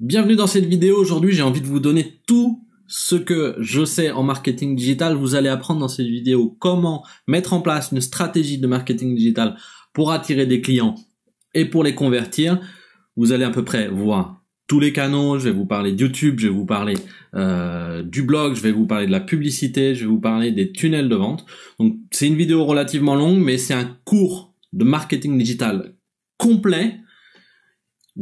Bienvenue dans cette vidéo. Aujourd'hui, j'ai envie de vous donner tout ce que je sais en marketing digital. Vous allez apprendre dans cette vidéo comment mettre en place une stratégie de marketing digital pour attirer des clients et pour les convertir. Vous allez à peu près voir tous les canaux. Je vais vous parler de YouTube, je vais vous parler euh, du blog, je vais vous parler de la publicité, je vais vous parler des tunnels de vente. Donc, c'est une vidéo relativement longue, mais c'est un cours de marketing digital complet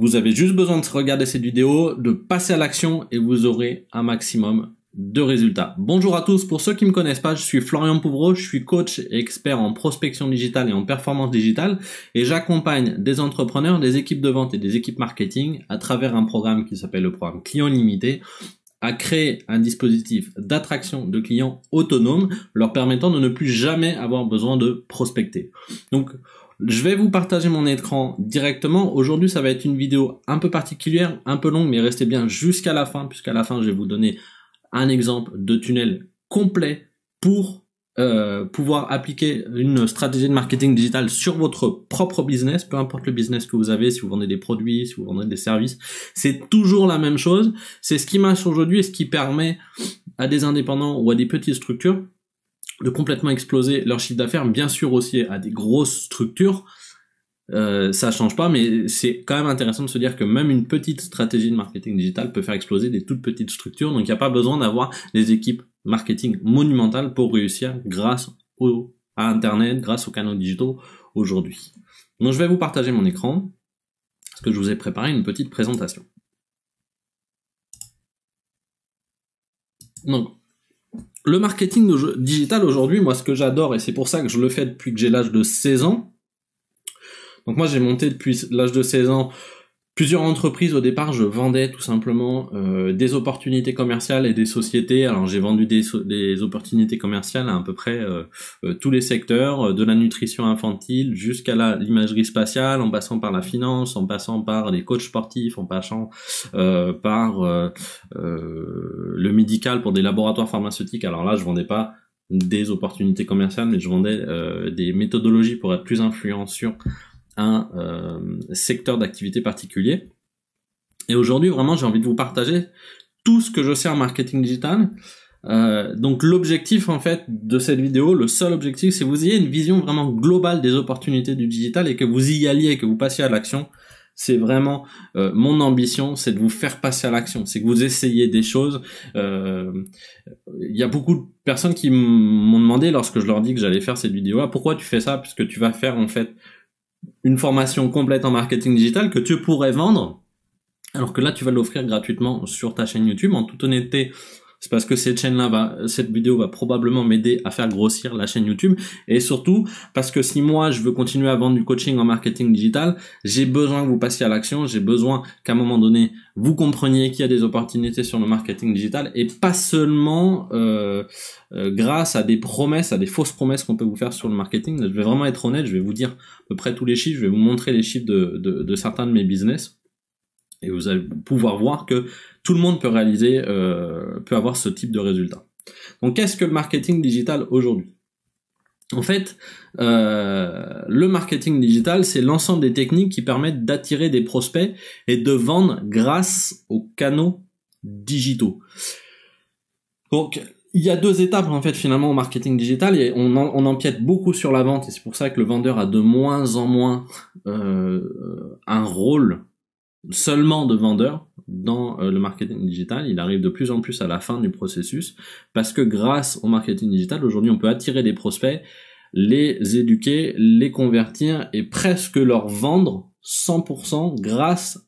vous avez juste besoin de regarder cette vidéo, de passer à l'action et vous aurez un maximum de résultats. Bonjour à tous, pour ceux qui ne me connaissent pas, je suis Florian Pouvreau, je suis coach et expert en prospection digitale et en performance digitale et j'accompagne des entrepreneurs, des équipes de vente et des équipes marketing à travers un programme qui s'appelle le programme Client Limité à créer un dispositif d'attraction de clients autonomes leur permettant de ne plus jamais avoir besoin de prospecter. Donc je vais vous partager mon écran directement. Aujourd'hui, ça va être une vidéo un peu particulière, un peu longue, mais restez bien jusqu'à la fin, puisqu'à la fin, je vais vous donner un exemple de tunnel complet pour euh, pouvoir appliquer une stratégie de marketing digital sur votre propre business, peu importe le business que vous avez, si vous vendez des produits, si vous vendez des services, c'est toujours la même chose. C'est ce qui marche aujourd'hui et ce qui permet à des indépendants ou à des petites structures de complètement exploser leur chiffre d'affaires, bien sûr aussi à des grosses structures, euh, ça change pas, mais c'est quand même intéressant de se dire que même une petite stratégie de marketing digital peut faire exploser des toutes petites structures. Donc il n'y a pas besoin d'avoir des équipes marketing monumentales pour réussir grâce au, à Internet, grâce aux canaux digitaux aujourd'hui. Donc je vais vous partager mon écran parce que je vous ai préparé une petite présentation. Donc le marketing digital aujourd'hui, moi ce que j'adore, et c'est pour ça que je le fais depuis que j'ai l'âge de 16 ans, donc moi j'ai monté depuis l'âge de 16 ans Plusieurs entreprises au départ, je vendais tout simplement euh, des opportunités commerciales et des sociétés. Alors j'ai vendu des, opportunités commerciales à à peu près euh, euh, tous les secteurs, de la nutrition infantile jusqu'à l'imagerie spatiale, en passant par la finance, en passant par les coachs sportifs, en passant par le médical pour des laboratoires pharmaceutiques. Alors là, je vendais pas des opportunités commerciales, mais je vendais des méthodologies pour être plus influent sur un euh, secteur d'activité particulier. Et aujourd'hui, vraiment, j'ai envie de vous partager tout ce que je sais en marketing digital. Euh, donc l'objectif en fait de cette vidéo, le seul objectif, c'est que vous ayez une vision vraiment globale des opportunités du digital et que vous y alliez, que vous passiez à l'action. C'est vraiment euh, mon ambition, c'est de vous faire passer à l'action, c'est que vous essayez des choses. Il y a beaucoup de personnes qui m'ont demandé lorsque je leur dis que j'allais faire cette vidéo, là ah, pourquoi tu fais ça Puisque tu vas faire en fait une formation complète en marketing digital que tu pourrais vendre alors que là, tu vas l'offrir gratuitement sur ta chaîne YouTube. En toute honnêteté, c'est parce que cette chaîne-là va, cette vidéo va probablement m'aider à faire grossir la chaîne YouTube. Et surtout, parce que si moi je veux continuer à vendre du coaching en marketing digital, j'ai besoin que vous passiez à l'action. J'ai besoin qu'à un moment donné, vous compreniez qu'il y a des opportunités sur le marketing digital et pas seulement euh, euh, grâce à des promesses, à des fausses promesses qu'on peut vous faire sur le marketing. Je vais vraiment être honnête. Je vais vous dire à peu près tous les chiffres. Je vais vous montrer les chiffres de, de, de certains de mes business. Et vous allez pouvoir voir que tout le monde peut réaliser, euh, peut avoir ce type de résultat. Donc qu'est-ce que le marketing digital aujourd'hui En fait, euh, le marketing digital, c'est l'ensemble des techniques qui permettent d'attirer des prospects et de vendre grâce aux canaux digitaux. Donc il y a deux étapes en fait finalement au marketing digital on, empiète beaucoup sur la vente et c'est pour ça que le vendeur a de moins en moins euh, un rôle seulement de vendeurs dans euh, le marketing digital. Il arrive de plus en plus à la fin du processus parce que grâce au marketing digital, aujourd'hui, on peut attirer des prospects, les éduquer, les convertir et presque leur vendre 100% grâce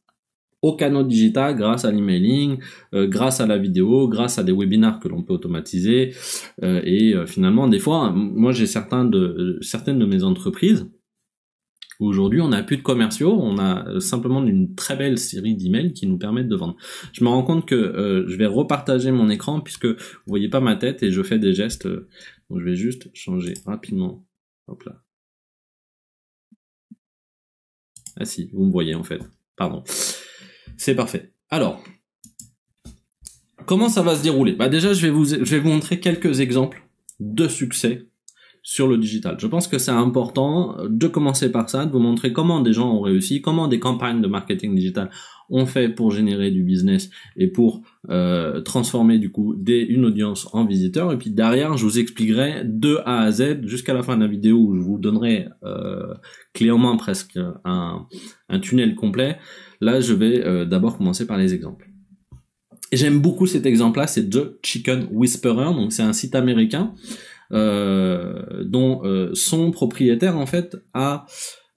au canal digital, grâce à l'emailing, euh, grâce à la vidéo, grâce à des webinars que l'on peut automatiser. Euh, et finalement, des fois, moi j'ai certains de, certaines de mes entreprises Aujourd'hui, on n'a plus de commerciaux, on a euh, simplement une très belle série d'emails qui nous permettent de vendre. Je me rends compte que euh, je vais repartager mon écran puisque vous voyez pas ma tête et je fais des gestes. Euh, donc je vais juste changer rapidement. Hop là. Ah si, vous me voyez en fait. Pardon. C'est parfait. Alors, comment ça va se dérouler Bah déjà, je vais vous, je vais vous montrer quelques exemples de succès sur le digital. Je pense que c'est important de commencer par ça, de vous montrer comment des gens ont réussi, comment des campagnes de marketing digital ont fait pour générer du business et pour euh, transformer du coup des, une audience en visiteur. Et puis derrière, je vous expliquerai de A à Z jusqu'à la fin de la vidéo où je vous donnerai euh, clé presque un, un tunnel complet. Là, je vais euh, d'abord commencer par les exemples. J'aime beaucoup cet exemple-là, c'est The Chicken Whisperer, donc c'est un site américain euh, dont euh, son propriétaire en fait a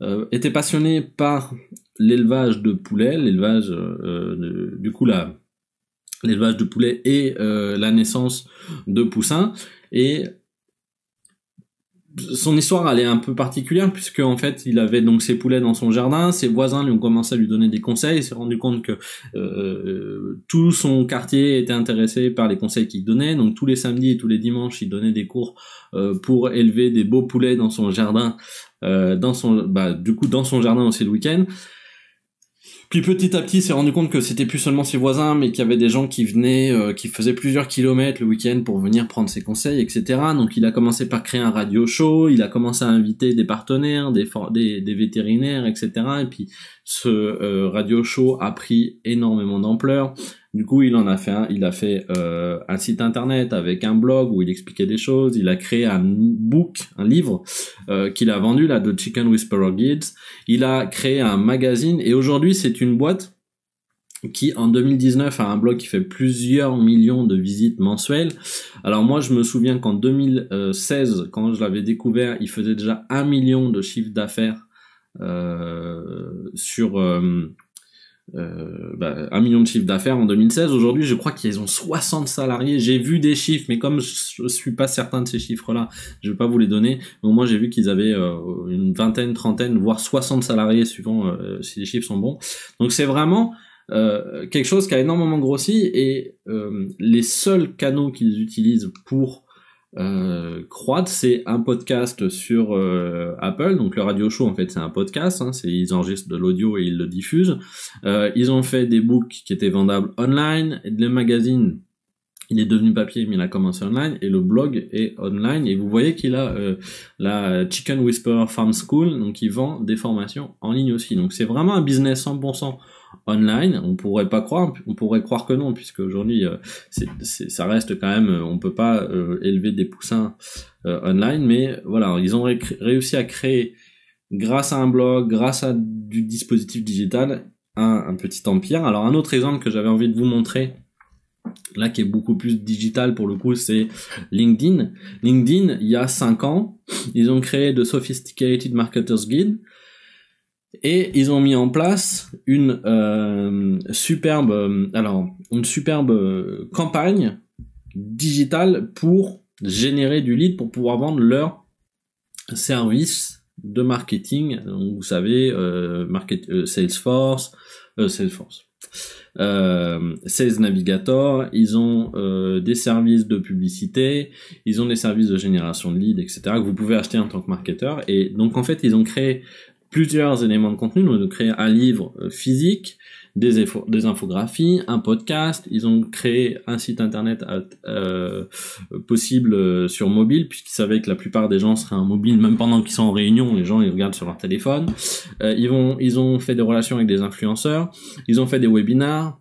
euh, été passionné par l'élevage de poulets, l'élevage du coup la l'élevage de poulets et la naissance de poussins et son histoire elle est un peu particulière puisque en fait il avait donc ses poulets dans son jardin, ses voisins lui ont commencé à lui donner des conseils, il s'est rendu compte que euh, euh, tout son quartier était intéressé par les conseils qu'il donnait, donc tous les samedis et tous les dimanches il donnait des cours euh, pour élever des beaux poulets dans son jardin, dans son bah, du coup dans son jardin aussi le week-end. Puis petit à petit, s'est rendu compte que c'était plus seulement ses voisins, mais qu'il y avait des gens qui venaient, euh, qui faisaient plusieurs kilomètres le week-end pour venir prendre ses conseils, etc. Donc il a commencé par créer un radio show, il a commencé à inviter des partenaires, des, vétérinaires, etc. Et puis ce euh, radio show a pris énormément d'ampleur. Du coup, il en a fait un, il a fait euh, un site internet avec un blog où il expliquait des choses, il a créé un book, un livre euh, qu'il a vendu là de Chicken Whisperer Guides, il a créé un magazine et aujourd'hui, c'est une boîte qui en 2019 a un blog qui fait plusieurs millions de visites mensuelles. Alors moi je me souviens qu'en 2016 quand je l'avais découvert il faisait déjà un million de chiffres d'affaires euh, sur euh, euh, bah, million de chiffres d'affaires en 2016. Aujourd'hui, je crois qu'ils ont 60 salariés. J'ai vu des chiffres, mais comme je suis pas certain de ces chiffres-là, je vais pas vous les donner. Mais au moins, j'ai vu qu'ils avaient euh, une vingtaine, trentaine, voire 60 salariés, suivant euh, si les chiffres sont bons. Donc c'est vraiment euh, quelque chose qui a énormément grossi et les seuls canaux qu'ils utilisent pour euh, Croate, c'est un podcast sur euh, Apple, donc le radio show en fait c'est un podcast, hein. c'est ils enregistrent de l'audio et ils le diffusent. Euh, ils ont fait des books qui étaient vendables online, et des magazines il est devenu papier, mais il a commencé online et le blog est online. Et vous voyez qu'il a euh, la Chicken Whisper Farm School, donc il vend des formations en ligne aussi. Donc c'est vraiment un business 100% online. On pourrait pas croire, on pourrait croire que non, puisque aujourd'hui euh, ça reste quand même, euh, on peut pas élever des poussins online, mais voilà, ils ont réussi à créer grâce à un blog, grâce à du dispositif digital, un petit empire. Alors un autre exemple que j'avais envie de vous montrer là qui est beaucoup plus digital pour le coup, c'est LinkedIn. LinkedIn, il y a 5 ans, ils ont créé The Sophisticated Marketers Guide et ils ont mis en place une euh, superbe, euh, alors une superbe euh, campagne digitale pour générer du lead pour pouvoir vendre leur service de marketing. Donc, vous savez, Salesforce, Salesforce euh, 16 navigateurs, ils ont euh, des services de publicité, ils ont des services de génération de leads, etc. que vous pouvez acheter en tant que marketeur. Et donc en fait, ils ont créé plusieurs éléments de contenu, donc ont créé un livre euh, physique, des, des infographies, un podcast. Ils ont créé un site internet euh, possible euh, sur mobile, puisqu'ils savaient que la plupart des gens seraient en mobile, même pendant qu'ils sont en réunion, les gens ils regardent sur leur téléphone. Euh, ils, vont, ils ont fait des relations avec des influenceurs, ils ont fait des webinars,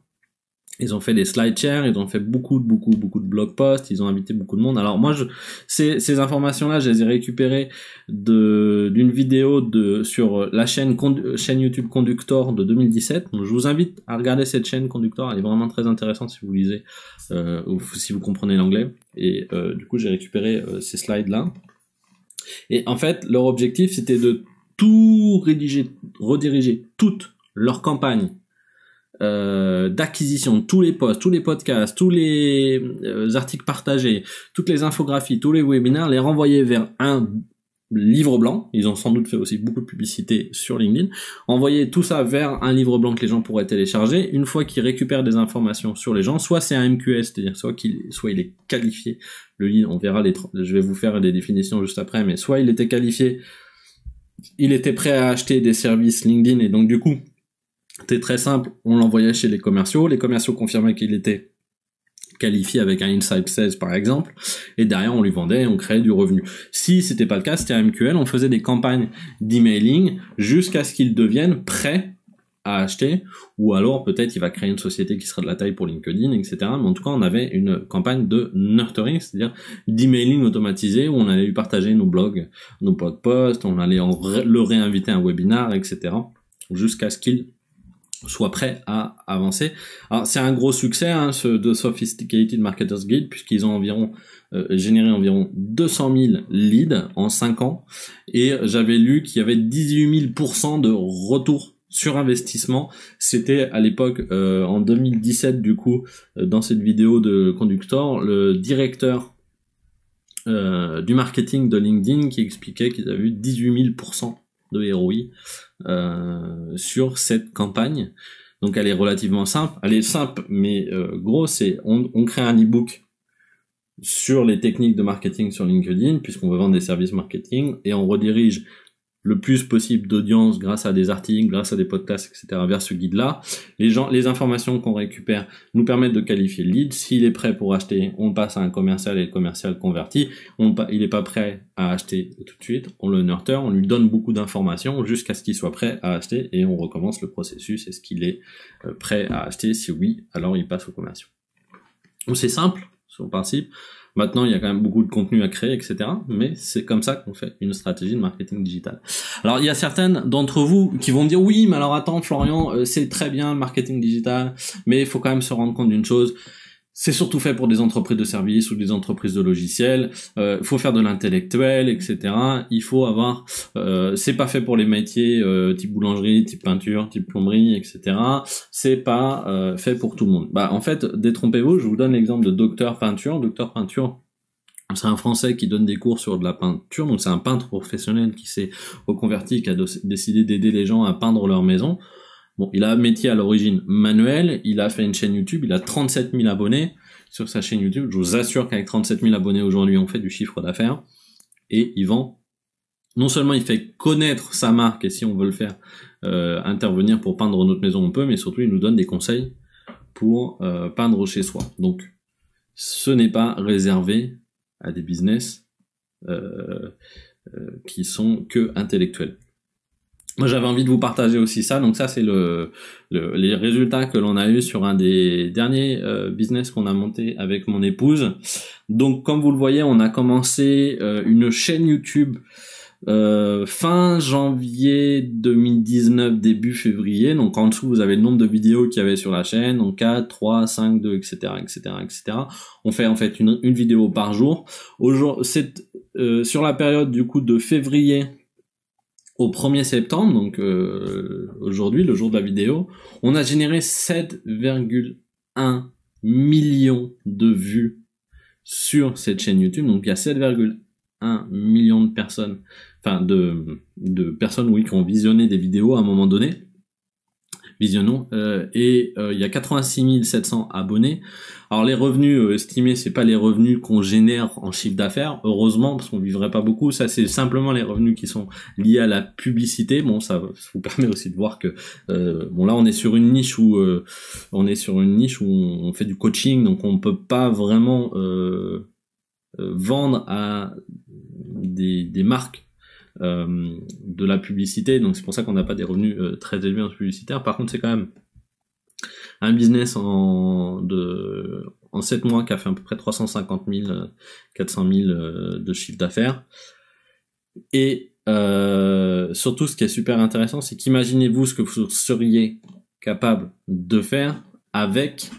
ils ont fait des slide ils ont fait beaucoup, beaucoup, beaucoup de blog posts, ils ont invité beaucoup de monde. Alors moi, je, ces, ces informations-là, je les ai récupérées de, d'une vidéo de, sur la chaîne, chaîne YouTube Conductor de 2017. je vous invite à regarder cette chaîne Conductor, elle est vraiment très intéressante si vous lisez euh, ou si vous comprenez l'anglais. Et euh, du coup, j'ai récupéré euh, ces slides-là. Et en fait, leur objectif, c'était de tout rédiger, rediriger toute leur campagne euh, d'acquisition tous les posts, tous les podcasts, tous les euh, articles partagés, toutes les infographies, tous les webinaires, les renvoyer vers un livre blanc, ils ont sans doute fait aussi beaucoup de publicité sur LinkedIn, envoyer tout ça vers un livre blanc que les gens pourraient télécharger, une fois qu'ils récupèrent des informations sur les gens, soit c'est un MQS, c'est-à-dire soit, qu'il, soit il est qualifié, le lead, on verra, les, je vais vous faire des définitions juste après, mais soit il était qualifié, il était prêt à acheter des services LinkedIn, et donc du coup, c'était très simple, on l'envoyait chez les commerciaux, les commerciaux confirmaient qu'il était qualifié avec un Inside 16 par exemple, et derrière on lui vendait et on créait du revenu. Si n'était pas le cas, c'était un MQL, on faisait des campagnes d'emailing jusqu'à ce qu'il devienne prêt à acheter, ou alors peut-être il va créer une société qui sera de la taille pour LinkedIn, etc. Mais en tout cas, on avait une campagne de nurturing, c'est-à-dire d'emailing automatisé, où on allait lui partager nos blogs, nos blog posts, on allait le réinviter à un webinar, etc. jusqu'à ce qu'il soit prêt à avancer. Alors c'est un gros succès hein, ce de Sophisticated Marketers Guide puisqu'ils ont environ euh, généré environ 200 000 leads en 5 ans et j'avais lu qu'il y avait 18 000 de retour sur investissement. C'était à l'époque euh, en 2017 du coup euh, dans cette vidéo de Conductor le directeur du marketing de LinkedIn qui expliquait qu'ils avaient eu 18 000 de ROI euh, sur cette campagne. Donc elle est relativement simple. Elle est simple, mais euh, gros c'est on, crée un ebook sur les techniques de marketing sur LinkedIn, puisqu'on veut vendre des services marketing, et on redirige le plus possible d'audience grâce à des articles, grâce à des podcasts, etc. vers ce guide-là. Les gens, les informations qu'on récupère nous permettent de qualifier le lead. S'il est prêt pour acheter, on passe à un commercial et le commercial converti. il n'est pas prêt à acheter tout de suite. On le nurture, on lui donne beaucoup d'informations jusqu'à ce qu'il soit prêt à acheter et on recommence le processus. Est-ce qu'il est euh, prêt à acheter? Si oui, alors il passe au commercial. Donc c'est simple, sur le principe. Maintenant, il y a quand même beaucoup de contenu à créer, etc. Mais c'est comme ça qu'on fait une stratégie de marketing digital. Alors, il y a certaines d'entre vous qui vont dire oui, mais alors attends, Florian, euh, c'est très bien le marketing digital, mais il faut quand même se rendre compte d'une chose, c'est surtout fait pour des entreprises de services ou des entreprises de logiciels. Il euh, faut faire de l'intellectuel, etc. Il faut avoir. Euh, c'est pas fait pour les métiers euh, type boulangerie, type peinture, type plomberie, etc. C'est pas fait pour tout le monde. Bah en fait, détrompez-vous. Je vous donne l'exemple de docteur peinture. Docteur peinture, c'est un Français qui donne des cours sur de la peinture, donc c'est un peintre professionnel qui s'est reconverti, qui a décidé d'aider les gens à peindre leur maison. Bon, il a un métier à l'origine manuel, il a fait une chaîne YouTube, il a 37 000 abonnés sur sa chaîne YouTube. Je vous assure qu'avec 37 000 abonnés aujourd'hui, on fait du chiffre d'affaires. Et il vend. Non seulement il fait connaître sa marque, et si on veut le faire euh, intervenir pour peindre notre maison, on peut, mais surtout il nous donne des conseils pour euh, peindre chez soi. Donc, ce n'est pas réservé à des business euh, qui sont que intellectuels. Moi, j'avais envie de vous partager aussi ça. Donc ça, c'est le, les résultats que l'on a eu sur un des derniers euh, business qu'on a monté avec mon épouse. Donc, comme vous le voyez, on a commencé euh, une chaîne YouTube euh, fin janvier 2019, début février. Donc, en dessous, vous avez le nombre de vidéos qu'il y avait sur la chaîne. Donc, 4, 3, 5, 2, etc., etc., etc. On fait en fait une, vidéo par jour. c'est sur la période du coup de février au 1er septembre, donc euh, aujourd'hui, le jour de la vidéo, on a généré 7,1 millions de vues sur cette chaîne YouTube. Donc il y a 7,1 millions de personnes, enfin de, de personnes oui, qui ont visionné des vidéos à un moment donné visionnons. Euh, et euh, il y a 86 700 abonnés. Alors les revenus estimés, euh, estimés, c'est pas les revenus qu'on génère en chiffre d'affaires, heureusement parce qu'on vivrait pas beaucoup. Ça c'est simplement les revenus qui sont liés à la publicité. Bon, ça, vous permet aussi de voir que bon là on est sur une niche où on est sur une niche où on, fait du coaching, donc on peut pas vraiment vendre à des marques euh, de la publicité. Donc c'est pour ça qu'on n'a pas des revenus euh, très élevés en publicitaire. Par contre, c'est quand même un business en, de, en 7 mois qui a fait à peu près 350 000, 400 000 de chiffre d'affaires. Et euh, surtout, ce qui est super intéressant, c'est qu'imaginez-vous ce que vous seriez capable de faire avec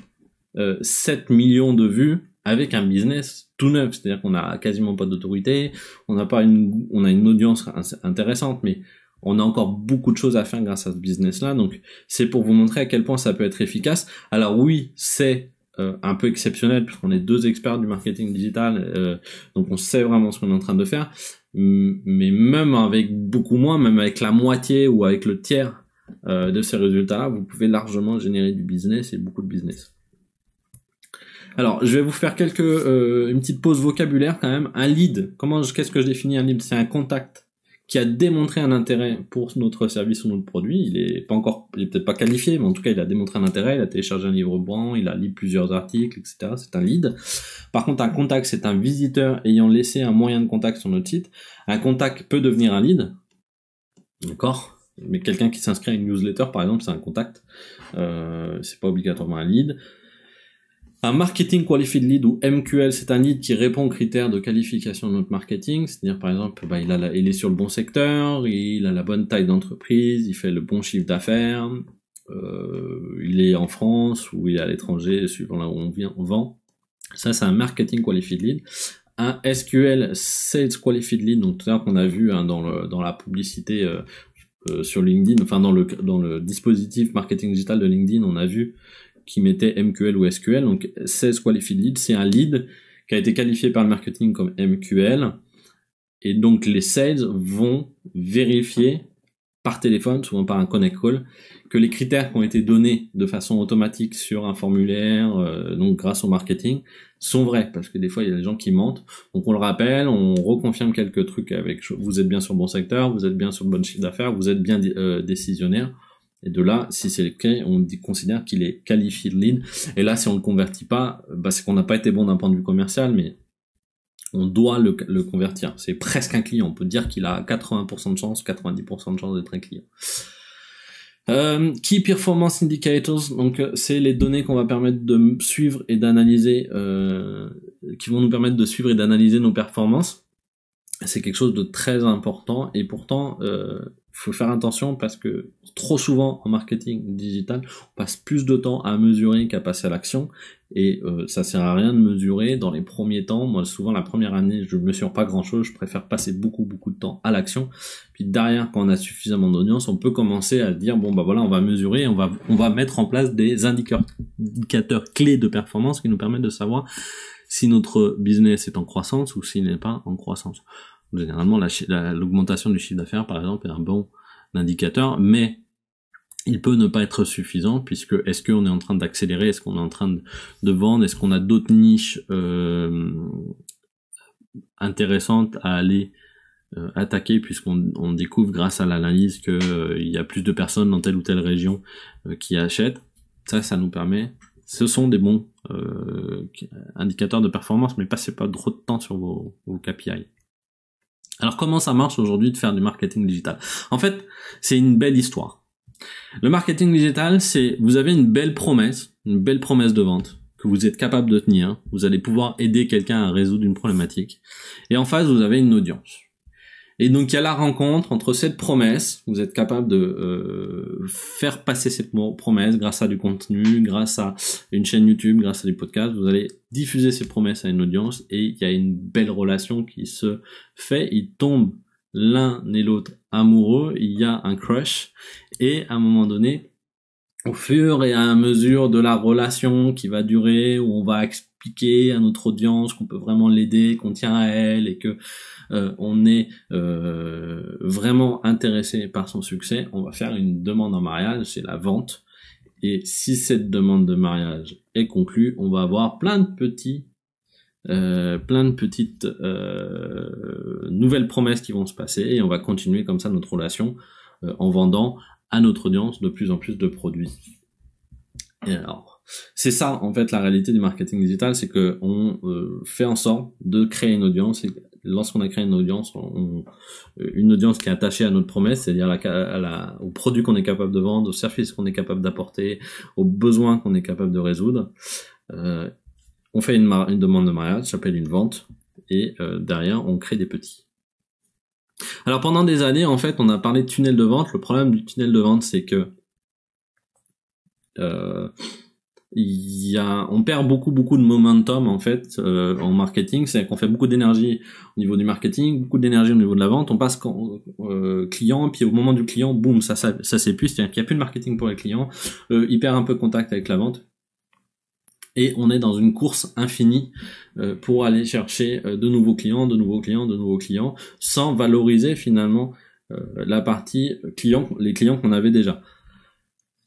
7 millions de vues, avec un business c'est-à-dire qu'on a quasiment pas d'autorité, on n'a pas une, on a une audience intéressante, mais on a encore beaucoup de choses à faire grâce à ce business-là. Donc, c'est pour vous montrer à quel point ça peut être efficace. Alors oui, c'est euh, un peu exceptionnel puisqu'on est deux experts du marketing digital, euh, donc on sait vraiment ce qu'on est en train de faire. Mais même avec beaucoup moins, même avec la moitié ou avec le tiers euh, de ces résultats-là, vous pouvez largement générer du business et beaucoup de business. Alors, je vais vous faire quelques euh, une petite pause vocabulaire quand même. Un lead, comment qu'est-ce que je définis un lead C'est un contact qui a démontré un intérêt pour notre service ou notre produit. Il est pas encore, il est peut-être pas qualifié, mais en tout cas, il a démontré un intérêt. Il a téléchargé un livre blanc, il a lu plusieurs articles, etc. C'est un lead. Par contre, un contact, c'est un visiteur ayant laissé un moyen de contact sur notre site. Un contact peut devenir un lead. D'accord mais quelqu'un qui s'inscrit à une newsletter, par exemple, c'est un contact. Euh, c'est pas obligatoirement un lead. Un marketing qualified lead ou MQL, c'est un lead qui répond aux critères de qualification de notre marketing, c'est-à-dire par exemple, bah, il, a il est sur le bon secteur, il a la bonne taille d'entreprise, il fait le bon chiffre d'affaires, euh, il est en France ou il est à l'étranger, suivant là où on vient, on vend. Ça, c'est un marketing qualified lead. Un SQL Sales Qualified Lead, donc tout à l'heure qu'on a vu hein, dans, le, dans la publicité euh, euh, sur LinkedIn, enfin dans le, dans le dispositif marketing digital de LinkedIn, on a vu qui mettait MQL ou SQL. Donc 16 qualified Lead, c'est un lead qui a été qualifié par le marketing comme MQL. Et donc les sales vont vérifier par téléphone, souvent par un connect call, que les critères qui ont été donnés de façon automatique sur un formulaire, euh, donc grâce au marketing, sont vrais, parce que des fois il y a des gens qui mentent. Donc on le rappelle, on reconfirme quelques trucs avec vous êtes bien sur le bon secteur, vous êtes bien sur le bon chiffre d'affaires, vous êtes bien euh, décisionnaire et de là, si c'est le cas, on considère qu'il est qualifié de lead. Et là, si on ne le convertit pas, c'est qu'on n'a pas été bon d'un point de vue commercial, mais on doit le, convertir. C'est presque un client. On peut dire qu'il a 80% de chance, 90% de chance d'être un client. Euh, key Performance Indicators, donc euh, c'est les données qu'on va permettre de suivre et d'analyser, euh, qui vont nous permettre de suivre et d'analyser nos performances. C'est quelque chose de très important et pourtant, faut faire attention parce que trop souvent en marketing digital, on passe plus de temps à mesurer qu'à passer à l'action et euh, ça sert à rien de mesurer dans les premiers temps. Moi, souvent la première année, je ne mesure pas grand chose, je préfère passer beaucoup beaucoup de temps à l'action. Puis derrière, quand on a suffisamment d'audience, on peut commencer à dire bon bah voilà, on va mesurer, on va on va mettre en place des indicateurs, indicateurs clés de performance qui nous permettent de savoir si notre business est en croissance ou s'il n'est pas en croissance. Généralement, l'augmentation du chiffre d'affaires, par exemple, est un bon indicateur, mais il peut ne pas être suffisant puisque est-ce qu'on est en train d'accélérer, est-ce qu'on est en train de, vendre, est-ce qu'on a d'autres niches euh, intéressantes à aller euh, attaquer puisqu'on découvre grâce à l'analyse que euh, y a plus de personnes dans telle ou telle région qui achètent. Ça, ça nous permet. Ce sont des bons indicateurs de performance, mais passez pas trop de temps sur vos, vos KPI. Alors comment ça marche aujourd'hui de faire du marketing digital En fait, c'est une belle histoire. Le marketing digital, c'est vous avez une belle promesse, une belle promesse de vente que vous êtes capable de tenir. Vous allez pouvoir aider quelqu'un à résoudre une problématique. Et en face, vous avez une audience. Et donc il y a la rencontre entre cette promesse, vous êtes capable de euh, faire passer cette promesse grâce à du contenu, grâce à une chaîne YouTube, grâce à du podcast, vous allez diffuser ces promesses à une audience et il y a une belle relation qui se fait, ils tombent l'un et l'autre amoureux, il y a un crush et à un moment donné, au fur et à mesure de la relation qui va durer, où on va à notre audience qu'on peut vraiment l'aider, qu'on tient à elle et que euh, on est euh, vraiment intéressé par son succès, on va faire une demande en mariage, c'est la vente. Et si cette demande de mariage est conclue, on va avoir plein de petits euh, plein de petites euh, nouvelles promesses qui vont se passer et on va continuer comme ça notre relation en vendant à notre audience de plus en plus de produits. Et alors, c'est ça en fait la réalité du marketing digital, c'est qu'on euh, fait en sorte de créer une audience et lorsqu'on a créé une audience, euh, une audience qui est attachée à notre promesse, c'est-à-dire la, au produit qu'on est capable de vendre, au service qu'on est capable d'apporter, aux besoins qu'on est capable de résoudre, euh, on fait une, demande de mariage, ça s'appelle une vente, et derrière on crée des petits. Alors pendant des années, en fait, on a parlé de tunnel de vente. Le problème du tunnel de vente, c'est que y a, on perd beaucoup beaucoup de momentum en fait euh, en marketing, c'est qu'on fait beaucoup d'énergie au niveau du marketing, beaucoup d'énergie au niveau de la vente, on passe quand, euh, client, puis au moment du client, boum, ça, ça, s'épuise, c'est-à-dire qu'il n'y a plus de marketing pour les clients, euh, il perd un peu contact avec la vente, et on est dans une course infinie euh, pour aller chercher de nouveaux clients, de nouveaux clients, de nouveaux clients, sans valoriser finalement la partie client, les clients qu'on avait déjà.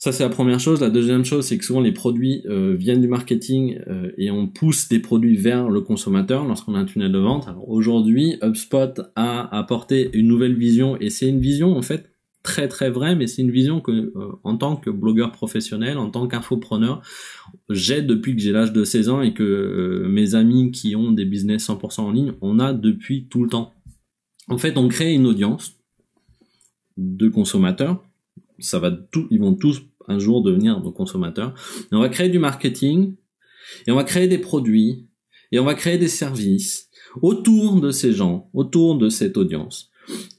Ça, c'est la première chose. La deuxième chose, c'est que souvent les produits euh, viennent du marketing euh, et on pousse des produits vers le consommateur lorsqu'on a un tunnel de vente. Alors aujourd'hui, HubSpot a apporté une nouvelle vision et c'est une vision en fait très très vraie, mais c'est une vision que euh, en tant que blogueur professionnel, en tant qu'infopreneur, j'ai depuis que j'ai l'âge de 16 ans et que mes amis qui ont des business 100% en ligne, on a depuis tout le temps. En fait, on crée une audience de consommateurs ça va tout, ils vont tous un jour devenir nos consommateurs. Et on va créer du marketing et on va créer des produits et on va créer des services autour de ces gens, autour de cette audience.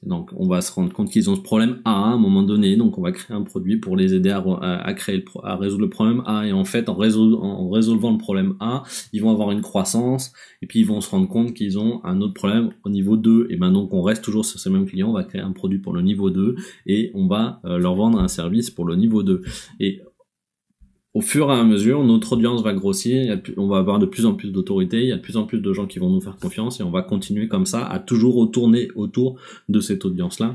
Donc on va se rendre compte qu'ils ont ce problème A hein, à un moment donné, donc on va créer un produit pour les aider à, créer à résoudre le problème A. Et en fait, en, résolvant le problème A, ils vont avoir une croissance et puis ils vont se rendre compte qu'ils ont un autre problème au niveau 2. Et ben donc on reste toujours sur ces mêmes clients, on va créer un produit pour le niveau 2 et on va euh, leur vendre un service pour le niveau 2 au fur et à mesure, notre audience va grossir, on va avoir de plus en plus d'autorité, il y a de plus en plus de gens qui vont nous faire confiance et on va continuer comme ça à toujours retourner autour de cette audience-là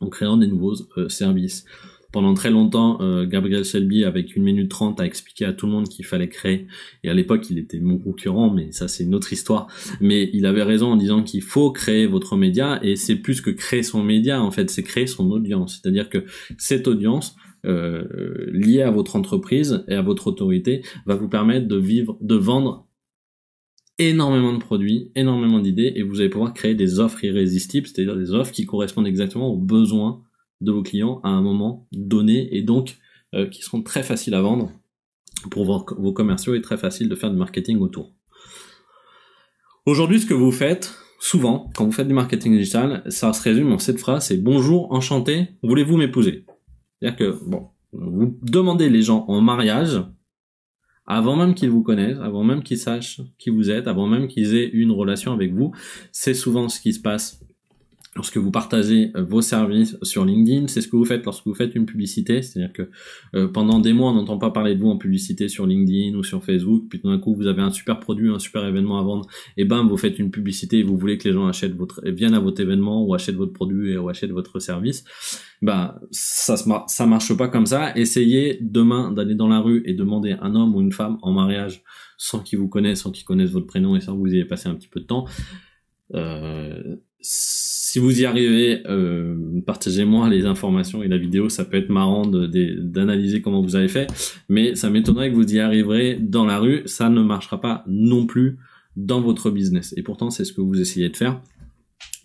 en créant des nouveaux euh, services. Pendant très longtemps, euh, Gabriel Shelby, avec une minute trente, a expliqué à tout le monde qu'il fallait créer. Et à l'époque, il était mon concurrent, mais ça, c'est une autre histoire. Mais il avait raison en disant qu'il faut créer votre média, et c'est plus que créer son média, en fait, c'est créer son audience. C'est-à-dire que cette audience, euh, lié à votre entreprise et à votre autorité va vous permettre de vivre, de vendre énormément de produits, énormément d'idées et vous allez pouvoir créer des offres irrésistibles, c'est-à-dire des offres qui correspondent exactement aux besoins de vos clients à un moment donné et donc euh, qui seront très faciles à vendre pour vos, commerciaux et très facile de faire du marketing autour. Aujourd'hui, ce que vous faites, souvent, quand vous faites du marketing digital, ça se résume en cette phrase, c'est bonjour, enchanté, voulez-vous m'épouser? C'est-à-dire que, bon, vous demandez les gens en mariage, avant même qu'ils vous connaissent, avant même qu'ils sachent qui vous êtes, avant même qu'ils aient une relation avec vous, c'est souvent ce qui se passe lorsque vous partagez euh, vos services sur LinkedIn, c'est ce que vous faites lorsque vous faites une publicité, c'est-à-dire que euh, pendant des mois on n'entend pas parler de vous en publicité sur LinkedIn ou sur Facebook, puis tout d'un coup vous avez un super produit, un super événement à vendre, et bam vous faites une publicité et vous voulez que les gens achètent votre, viennent à votre événement ou achètent votre produit et, ou achètent votre service, ben, ça se ça marche pas comme ça. Essayez demain d'aller dans la rue et demander un homme ou une femme en mariage sans qu'ils vous connaissent, sans qu'ils connaissent votre prénom et sans que vous ayez passé un petit peu de temps. Euh, si vous y arrivez, euh, partagez-moi les informations et la vidéo, ça peut être marrant d'analyser comment vous avez fait, mais ça m'étonnerait que vous y arriverez dans la rue, ça ne marchera pas non plus dans votre business. Et pourtant, c'est ce que vous essayez de faire.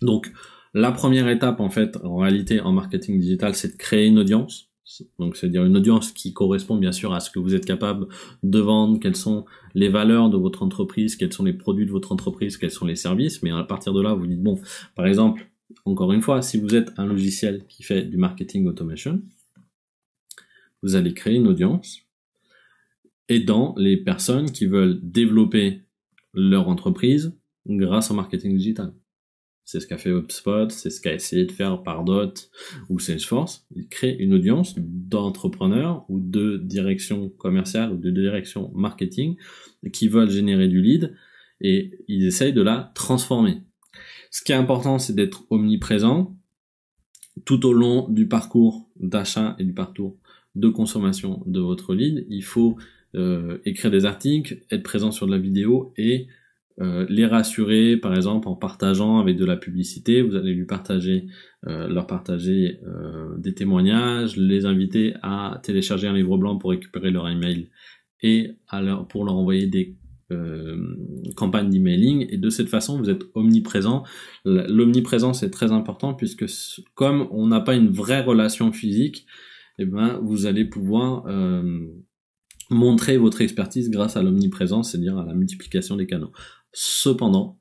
Donc, la première étape, en fait, en réalité, en marketing digital, c'est de créer une audience. Donc, c'est-à-dire une audience qui correspond bien sûr à ce que vous êtes capable de vendre, quelles sont les valeurs de votre entreprise, quels sont les produits de votre entreprise, quels sont les services. Mais à partir de là, vous dites, bon, par exemple, encore une fois, si vous êtes un logiciel qui fait du marketing automation, vous allez créer une audience aidant les personnes qui veulent développer leur entreprise grâce au marketing digital. C'est ce qu'a fait HubSpot, c'est ce qu'a essayé de faire Pardot ou Salesforce. Ils créent une audience d'entrepreneurs ou de direction commerciale ou de direction marketing qui veulent générer du lead et ils essayent de la transformer. Ce qui est important, c'est d'être omniprésent tout au long du parcours d'achat et du parcours de consommation de votre lead. Il faut euh, écrire des articles, être présent sur de la vidéo et euh, les rassurer, par exemple en partageant avec de la publicité, vous allez euh, leur partager euh, des témoignages, les inviter à télécharger un livre blanc pour récupérer leur email et pour leur envoyer des campagnes d'emailing. Et de cette façon, vous êtes omniprésent. L'omniprésence est très important puisque comme on n'a pas une vraie relation physique, eh ben, vous allez pouvoir montrer votre expertise grâce à l'omniprésence, c'est-à-dire à la multiplication des canaux. Cependant,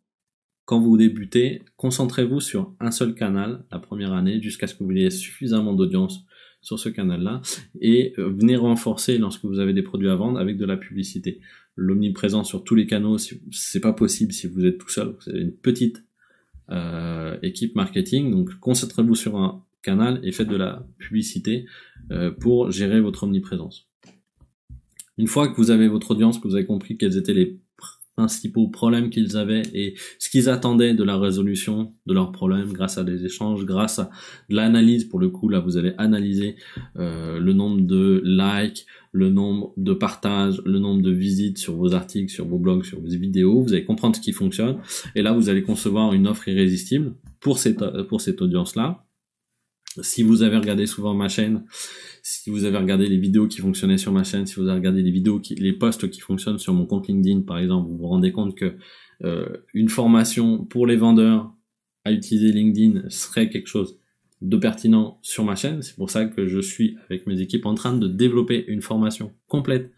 quand vous débutez, concentrez-vous sur un seul canal la première année jusqu'à ce que vous ayez suffisamment d'audience sur ce canal-là et venez renforcer lorsque vous avez des produits à vendre avec de la publicité. L'omniprésence sur tous les canaux, c'est pas possible si vous êtes tout seul, vous avez une petite euh, équipe marketing, donc concentrez-vous sur un canal et faites de la publicité euh, pour gérer votre omniprésence. Une fois que vous avez votre audience, que vous avez compris quels étaient les principaux problèmes qu'ils avaient et ce qu'ils attendaient de la résolution de leurs problèmes grâce à des échanges, grâce à de l'analyse. Pour le coup, là, vous allez analyser euh, le nombre de likes, le nombre de partages, le nombre de visites sur vos articles, sur vos blogs, sur vos vidéos. Vous allez comprendre ce qui fonctionne. Et là, vous allez concevoir une offre irrésistible pour cette, pour cette audience-là. Si vous avez regardé souvent ma chaîne, si vous avez regardé les vidéos qui fonctionnaient sur ma chaîne, si vous avez regardé les vidéos, qui, les posts qui fonctionnent sur mon compte LinkedIn par exemple, vous vous rendez compte que euh, une formation pour les vendeurs à utiliser LinkedIn serait quelque chose de pertinent sur ma chaîne. C'est pour ça que je suis avec mes équipes en train de développer une formation complète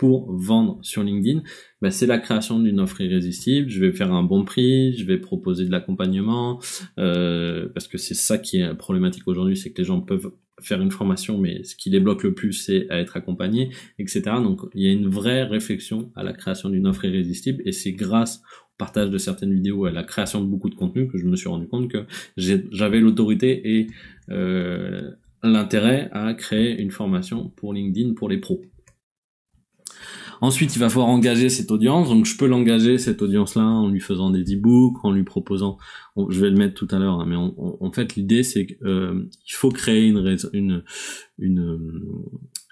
pour vendre sur LinkedIn, bah, c'est la création d'une offre irrésistible. Je vais faire un bon prix, je vais proposer de l'accompagnement, euh, parce que c'est ça qui est problématique aujourd'hui, c'est que les gens peuvent faire une formation, mais ce qui les bloque le plus, c'est à être accompagné, etc. Donc il y a une vraie réflexion à la création d'une offre irrésistible, et c'est grâce au partage de certaines vidéos et à la création de beaucoup de contenu que je me suis rendu compte que j'avais l'autorité et euh, l'intérêt à créer une formation pour LinkedIn pour les pros. Ensuite, il va falloir engager cette audience. Donc, je peux l'engager, cette audience-là, en lui faisant des e-books, en lui proposant... je vais le mettre tout à l'heure, hein, mais en fait, l'idée, c'est qu'il euh, faut créer une, une, une,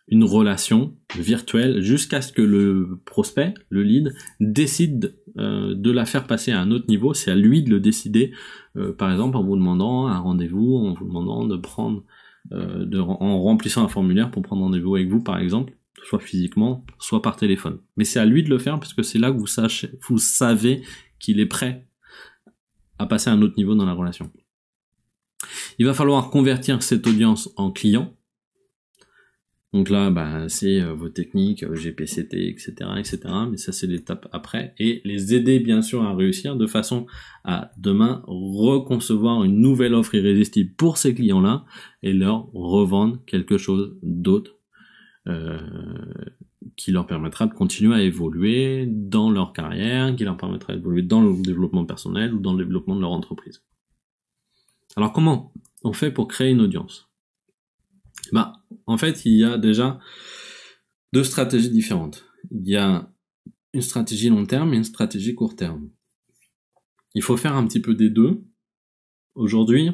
une relation virtuelle jusqu'à ce que le prospect, le lead, décide euh, de la faire passer à un autre niveau. C'est à lui de le décider, euh, par exemple, en vous demandant un rendez-vous, en vous demandant de prendre... De, en remplissant un formulaire pour prendre rendez-vous avec vous, par exemple soit physiquement, soit par téléphone. Mais c'est à lui de le faire parce que c'est là que vous, sachez, vous savez qu'il est prêt à passer à un autre niveau dans la relation. Il va falloir convertir cette audience en client. Donc là, bah, c'est euh, vos techniques, euh, GPCT, etc., etc. Mais ça, c'est l'étape après. Et les aider, bien sûr, à réussir de façon à demain reconcevoir une nouvelle offre irrésistible pour ces clients-là et leur revendre quelque chose d'autre euh, qui leur permettra de continuer à évoluer dans leur carrière, qui leur permettra d'évoluer dans le développement personnel ou dans le développement de leur entreprise. Alors comment on fait pour créer une audience Bah, en fait, il y a déjà deux stratégies différentes. Il y a une stratégie long terme et une stratégie court terme. Il faut faire un petit peu des deux. Aujourd'hui,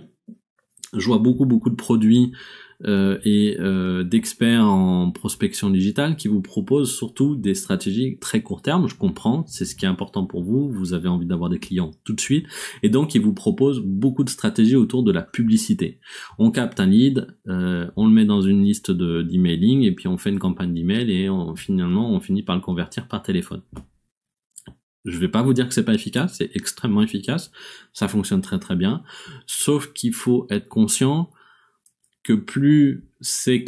je vois beaucoup beaucoup de produits euh, et euh, d'experts en prospection digitale qui vous proposent surtout des stratégies très court terme. Je comprends, c'est ce qui est important pour vous. Vous avez envie d'avoir des clients tout de suite, et donc ils vous proposent beaucoup de stratégies autour de la publicité. On capte un lead, euh, on le met dans une liste d'emailing, et puis on fait une campagne d'email, et finalement on finit par le convertir par téléphone. Je vais pas vous dire que c'est pas efficace, c'est extrêmement efficace, ça fonctionne très très bien, sauf qu'il faut être conscient que plus ces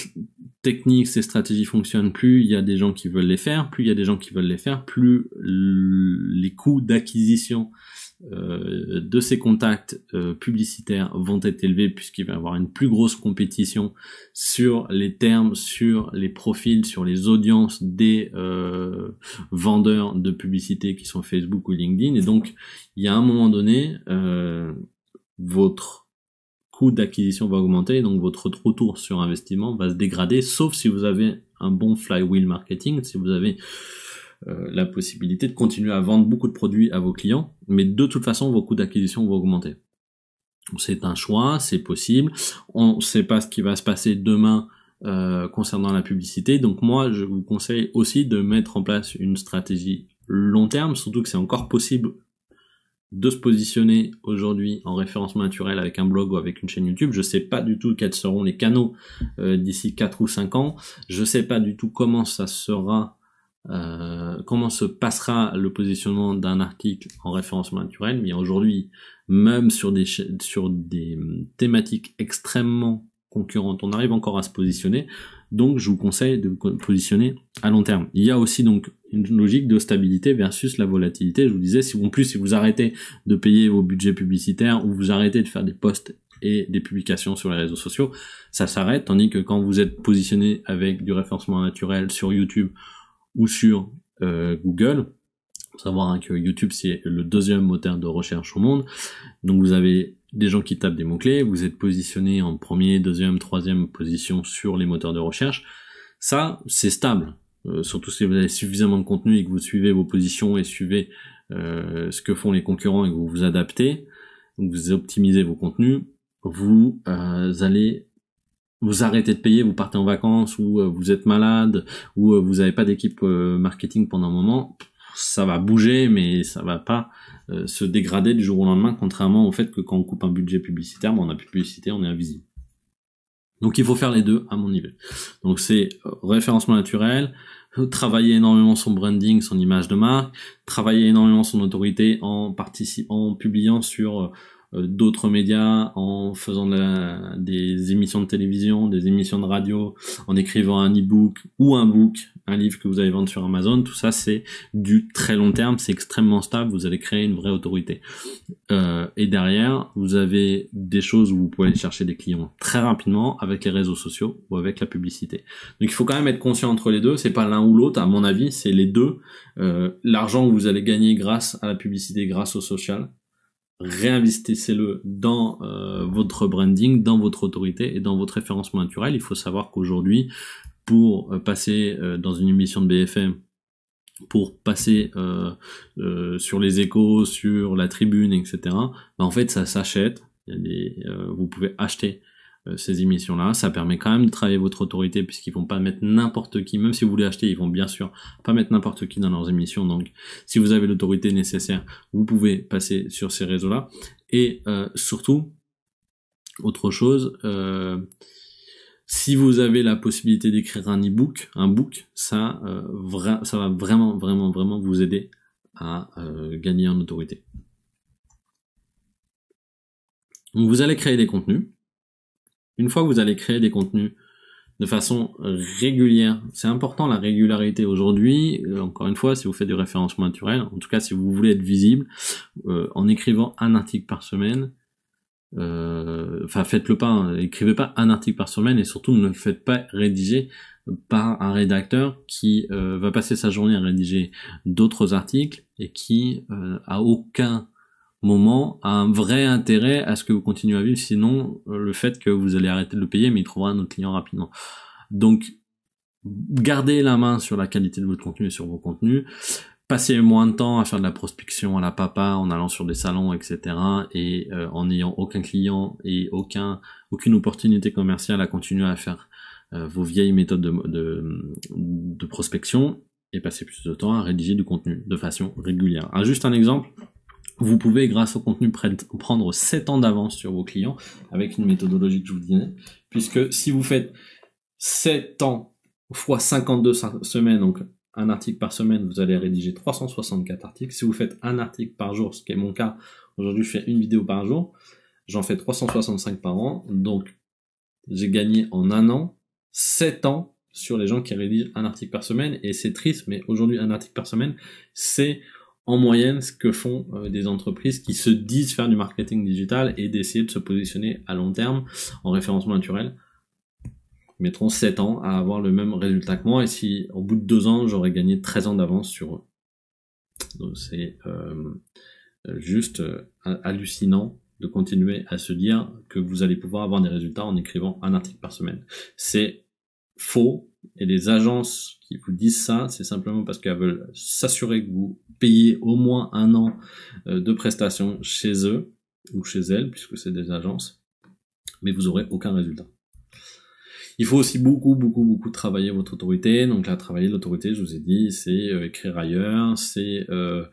techniques, ces stratégies fonctionnent, plus il y a des gens qui veulent les faire, plus il y a des gens qui veulent les faire, plus les coûts d'acquisition euh, de ces contacts euh, publicitaires vont être élevés puisqu'il va y avoir une plus grosse compétition sur les termes, sur les profils, sur les audiences des euh, vendeurs de publicité qui sont Facebook ou LinkedIn. Et donc, il y a un moment donné, votre coût d'acquisition va augmenter, donc votre retour sur investissement va se dégrader, sauf si vous avez un bon flywheel marketing, si vous avez euh, la possibilité de continuer à vendre beaucoup de produits à vos clients, mais de toute façon, vos coûts d'acquisition vont augmenter. C'est un choix, c'est possible. On ne sait pas ce qui va se passer demain euh, concernant la publicité. Donc moi, je vous conseille aussi de mettre en place une stratégie long terme, surtout que c'est encore possible de se positionner aujourd'hui en référencement naturel avec un blog ou avec une chaîne YouTube. Je ne sais pas du tout quels seront les canaux euh, d'ici 4 ou 5 ans. Je ne sais pas du tout comment ça sera, euh, comment se passera le positionnement d'un article en référencement naturel. Mais aujourd'hui, même sur sur des hum, thématiques extrêmement concurrentes, on arrive encore à se positionner. Donc, je vous conseille de vous positionner à long terme. Il y a aussi donc une logique de stabilité versus la volatilité. Je vous disais, si en plus, si vous arrêtez de payer vos budgets publicitaires ou vous arrêtez de faire des posts et des publications sur les réseaux sociaux, ça s'arrête. Tandis que quand vous êtes positionné avec du référencement naturel sur YouTube ou sur euh, Google, savoir hein, que YouTube c'est le deuxième moteur de recherche au monde. Donc vous avez des gens qui tapent des mots-clés, vous êtes positionné en premier, deuxième, troisième position sur les moteurs de recherche. Ça, c'est stable. Euh, surtout si vous avez suffisamment de contenu et que vous suivez vos positions et suivez euh, ce que font les concurrents et que vous vous adaptez, vous optimisez vos contenus, vous euh, allez vous arrêtez de payer, vous partez en vacances ou vous êtes malade ou vous n'avez pas d'équipe marketing pendant un moment, ça va bouger mais ça va pas euh, se dégrader du jour au lendemain, contrairement au fait que quand on coupe un budget publicitaire, on n'a plus de publicité, on est invisible. Donc il faut faire les deux à mon niveau. Donc c'est euh, référencement naturel, travailler énormément son branding, son image de marque, travailler énormément son autorité en participant, en publiant sur euh, euh, d'autres médias, en faisant des émissions de télévision, des émissions de radio, en écrivant un e-book ou un book, un livre que vous allez vendre sur Amazon, tout ça c'est du très long terme, c'est extrêmement stable, vous allez créer une vraie autorité. Euh, et derrière, vous avez des choses où vous pouvez aller chercher des clients très rapidement avec les réseaux sociaux ou avec la publicité. Donc il faut quand même être conscient entre les deux, c'est pas l'un ou l'autre, à mon avis, c'est les deux. Euh, l'argent que vous allez gagner grâce à la publicité, grâce au social, réinvestissez-le dans euh, votre branding, dans votre autorité et dans votre référencement naturel. Il faut savoir qu'aujourd'hui, pour euh, passer euh, dans une émission de BFM, pour passer sur les échos, sur la tribune, etc., bah, en fait, ça s'achète. Des, vous pouvez acheter euh, ces émissions-là. Ça permet quand même de travailler votre autorité puisqu'ils vont pas mettre n'importe qui, même si vous voulez acheter, ils vont bien sûr pas mettre n'importe qui dans leurs émissions. Donc, si vous avez l'autorité nécessaire, vous pouvez passer sur ces réseaux-là. Et euh, surtout, autre chose, euh, si vous avez la possibilité d'écrire un e-book, un book, ça, ça va vraiment, vraiment, vraiment vous aider à gagner en autorité. Donc vous allez créer des contenus, une fois que vous allez créer des contenus de façon régulière, c'est important la régularité aujourd'hui. Euh, encore une fois, si vous faites du référencement naturel, en tout cas si vous voulez être visible, euh, en écrivant un article par semaine, euh, enfin faites-le pas, hein, écrivez pas un article par semaine et surtout ne le faites pas rédiger par un rédacteur qui va passer sa journée à rédiger d'autres articles et qui a aucun moment a un vrai intérêt à ce que vous continuez à vivre, sinon euh, le fait que vous allez arrêter de le payer, mais il trouvera un autre client rapidement. Donc, gardez la main sur la qualité de votre contenu et sur vos contenus. Passez moins de temps à faire de la prospection à la papa en allant sur des salons, etc. et euh, en n'ayant aucun client et aucun, aucune opportunité commerciale à continuer à faire euh, vos vieilles méthodes de, de, prospection et passez plus de temps à rédiger du contenu de façon régulière. juste un exemple, vous pouvez, grâce au contenu, prendre 7 ans d'avance sur vos clients avec une méthodologie que je vous disais. Puisque si vous faites 7 ans fois 52 semaines, donc un article par semaine, vous allez rédiger 364 articles. Si vous faites un article par jour, ce qui est mon cas, aujourd'hui je fais une vidéo par jour, j'en fais 365 par an. Donc j'ai gagné en un an 7 ans sur les gens qui rédigent un article par semaine. Et c'est triste, mais aujourd'hui un article par semaine, c'est en moyenne ce que font euh, des entreprises qui se disent faire du marketing digital et d'essayer de se positionner à long terme en référencement naturel mettront 7 ans à avoir le même résultat que moi et si au bout de 2 ans j'aurais gagné 13 ans d'avance sur eux. Donc c'est euh, juste euh, hallucinant de continuer à se dire que vous allez pouvoir avoir des résultats en écrivant un article par semaine. C'est faux et les agences qui vous disent ça, c'est simplement parce qu'elles veulent s'assurer que vous payez au moins un an euh, de prestations chez eux ou chez elles, puisque c'est des agences, mais vous n'aurez aucun résultat. Il faut aussi beaucoup, beaucoup, beaucoup travailler votre autorité. Donc là, travailler l'autorité, je vous ai dit, c'est euh, écrire ailleurs, c'est euh,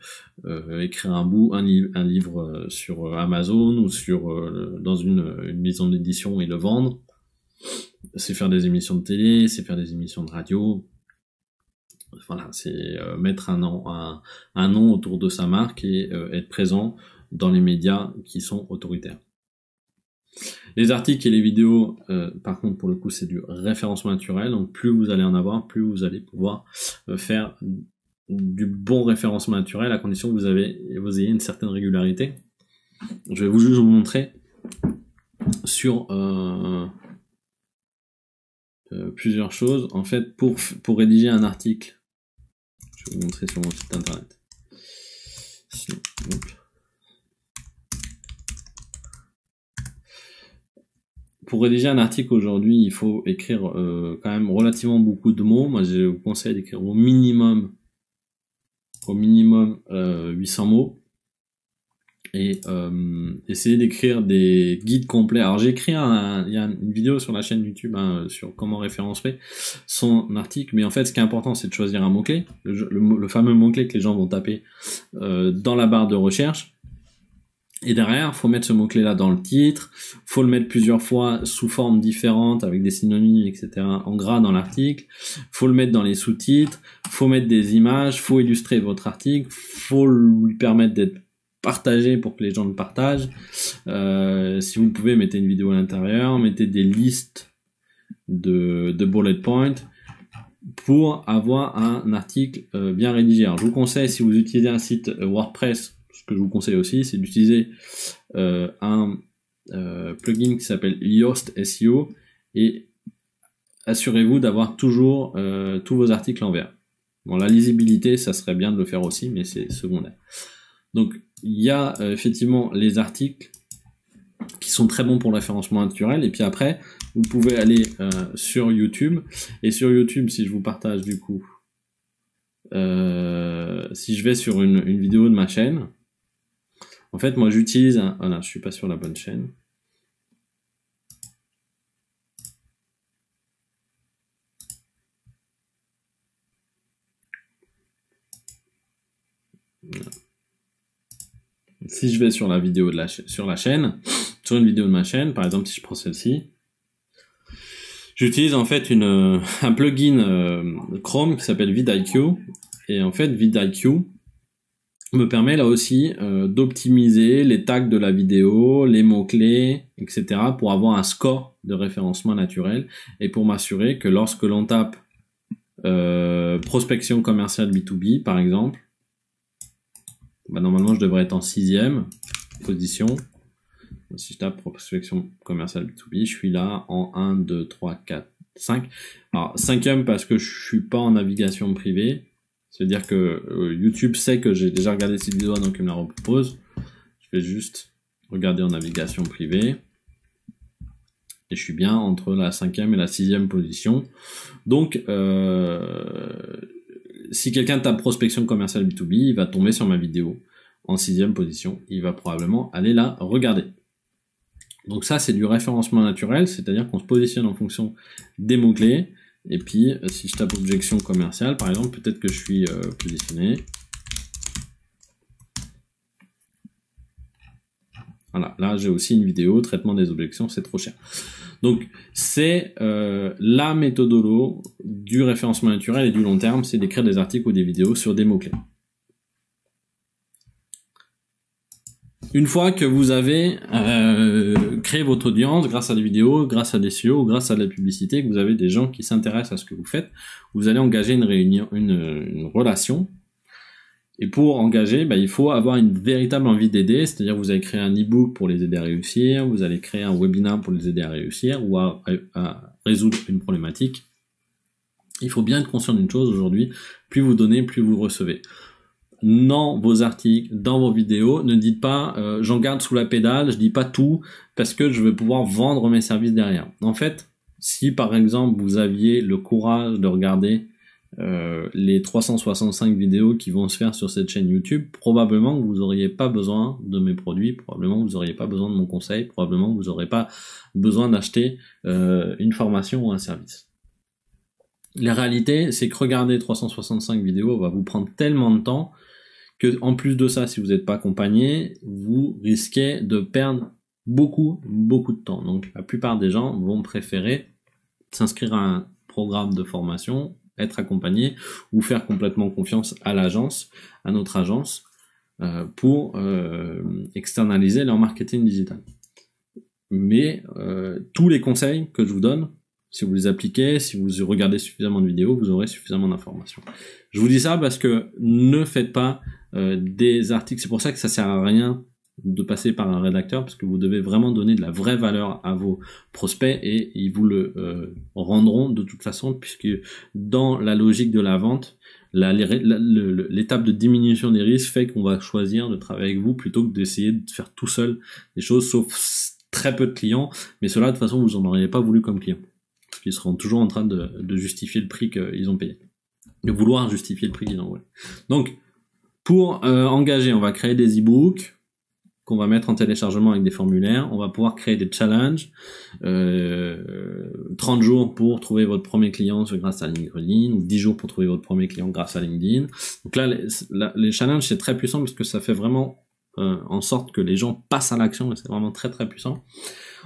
écrire un bout, un, un livre sur Amazon ou sur dans une maison d'édition et le vendre c'est faire des émissions de télé, c'est faire des émissions de radio. Voilà, c'est euh, mettre un nom, un, nom autour de sa marque et euh, être présent dans les médias qui sont autoritaires. Les articles et les vidéos, euh, par contre, pour le coup, c'est du référencement naturel. Donc, plus vous allez en avoir, plus vous allez pouvoir faire du bon référencement naturel, à condition que vous, avez, vous ayez une certaine régularité. Je vais vous juste vous montrer sur euh, plusieurs choses. En fait, pour, pour rédiger un article, je vais vous montrer sur mon site internet. Pour rédiger un article aujourd'hui, il faut écrire euh, quand même relativement beaucoup de mots. Moi, je vous conseille d'écrire au minimum, au minimum 800 euh, mots et euh, essayer d'écrire des guides complets. Alors j'ai écrit il y a une vidéo sur la chaîne YouTube hein, sur comment référencer son article, mais en fait ce qui est important c'est de choisir un mot-clé, le, fameux mot-clé que les gens vont taper euh, dans la barre de recherche. Et derrière, faut mettre ce mot-clé là dans le titre, faut le mettre plusieurs fois sous forme différente avec des synonymes, etc. en gras dans l'article, faut le mettre dans les sous-titres, faut mettre des images, faut illustrer votre article, faut lui permettre d'être Partager pour que les gens le partagent. Euh, si vous pouvez, mettez une vidéo à l'intérieur, mettez des listes de, de bullet points pour avoir un article euh, bien rédigé. je vous conseille, si vous utilisez un site euh, WordPress, ce que je vous conseille aussi, c'est d'utiliser un plugin qui s'appelle Yoast SEO et assurez-vous d'avoir toujours tous vos articles en vert. Bon, la lisibilité, ça serait bien de le faire aussi, mais c'est secondaire. Donc, il y a euh, effectivement les articles qui sont très bons pour le référencement naturel. Et puis après, vous pouvez aller euh, sur YouTube. Et sur YouTube, si je vous partage du coup, euh, si je vais sur une, vidéo de ma chaîne, en fait, moi j'utilise Voilà, ah je suis pas sur la bonne chaîne. Voilà si je vais sur la vidéo de la, sur la chaîne, sur une vidéo de ma chaîne, par exemple si je prends celle-ci, j'utilise en fait une, euh, un plugin euh, Chrome qui s'appelle vidIQ. Et en fait, vidIQ me permet là aussi euh, d'optimiser les tags de la vidéo, les mots-clés, etc. pour avoir un score de référencement naturel et pour m'assurer que lorsque l'on tape prospection commerciale B2B, par exemple, bah, normalement je devrais être en sixième position. Si je tape prospection commerciale B2B, je suis là en 1, 2, 3, 4, 5. Alors cinquième parce que je suis pas en navigation privée. C'est-à-dire que euh, YouTube sait que j'ai déjà regardé cette vidéo, donc il me la repropose. Je vais juste regarder en navigation privée. Et je suis bien entre la cinquième et la sixième position. Donc, euh, si quelqu'un tape prospection commerciale B2B, il va tomber sur ma vidéo en sixième position. Il va probablement aller la regarder. Donc ça, c'est du référencement naturel, c'est-à-dire qu'on se positionne en fonction des mots-clés. Et puis, euh, si je tape objection commerciale, par exemple, peut-être que je suis euh, positionné. Voilà, là j'ai aussi une vidéo, traitement des objections, c'est trop cher. Donc c'est euh, la méthodologie du référencement naturel et du long terme, c'est d'écrire des articles ou des vidéos sur des mots-clés. Une fois que vous avez euh, créé votre audience grâce à des vidéos, grâce à des SEO, grâce à la publicité, que vous avez des gens qui s'intéressent à ce que vous faites, vous allez engager une, réunion, une relation et pour engager, bah, il faut avoir une véritable envie d'aider, c'est-à-dire vous allez créer un e-book pour les aider à réussir, vous allez créer un webinar pour les aider à réussir ou à, résoudre une problématique. Il faut bien être conscient d'une chose aujourd'hui, plus vous donnez, plus vous recevez. Dans vos articles, dans vos vidéos, ne dites pas euh, j'en garde sous la pédale, je dis pas tout parce que je vais pouvoir vendre mes services derrière. En fait, si par exemple vous aviez le courage de regarder euh, les 365 vidéos qui vont se faire sur cette chaîne YouTube, probablement vous n'auriez pas besoin de mes produits, probablement vous n'auriez pas besoin de mon conseil, probablement vous n'aurez pas besoin d'acheter euh, une formation ou un service. La réalité, c'est que regarder 365 vidéos va vous prendre tellement de temps que, en plus de ça, si vous n'êtes pas accompagné, vous risquez de perdre beaucoup, beaucoup de temps. Donc, la plupart des gens vont préférer s'inscrire à un programme de formation être accompagné ou faire complètement confiance à l'agence, à notre agence, euh, pour euh, externaliser leur marketing digital. Mais euh, tous les conseils que je vous donne, si vous les appliquez, si vous regardez suffisamment de vidéos, vous aurez suffisamment d'informations. Je vous dis ça parce que ne faites pas des articles, c'est pour ça que ça sert à rien de passer par un rédacteur parce que vous devez vraiment donner de la vraie valeur à vos prospects et ils vous le euh, rendront de toute façon puisque dans la logique de la vente, l'étape de diminution des risques fait qu'on va choisir de travailler avec vous plutôt que d'essayer de faire tout seul des choses sauf très peu de clients, mais cela de toute façon vous n'en auriez pas voulu comme client parce qu'ils seront toujours en train de, justifier le prix qu'ils ont payé, de vouloir justifier le prix qu'ils ont payé. Donc pour euh, engager, on va créer des e-books, qu'on va mettre en téléchargement avec des formulaires. On va pouvoir créer des challenges, euh, 30 jours pour trouver votre premier client grâce à LinkedIn, 10 jours pour trouver votre premier client grâce à LinkedIn. Donc là, les, challenges, c'est très puissant parce que ça fait vraiment euh, en sorte que les gens passent à l'action et c'est vraiment très très puissant.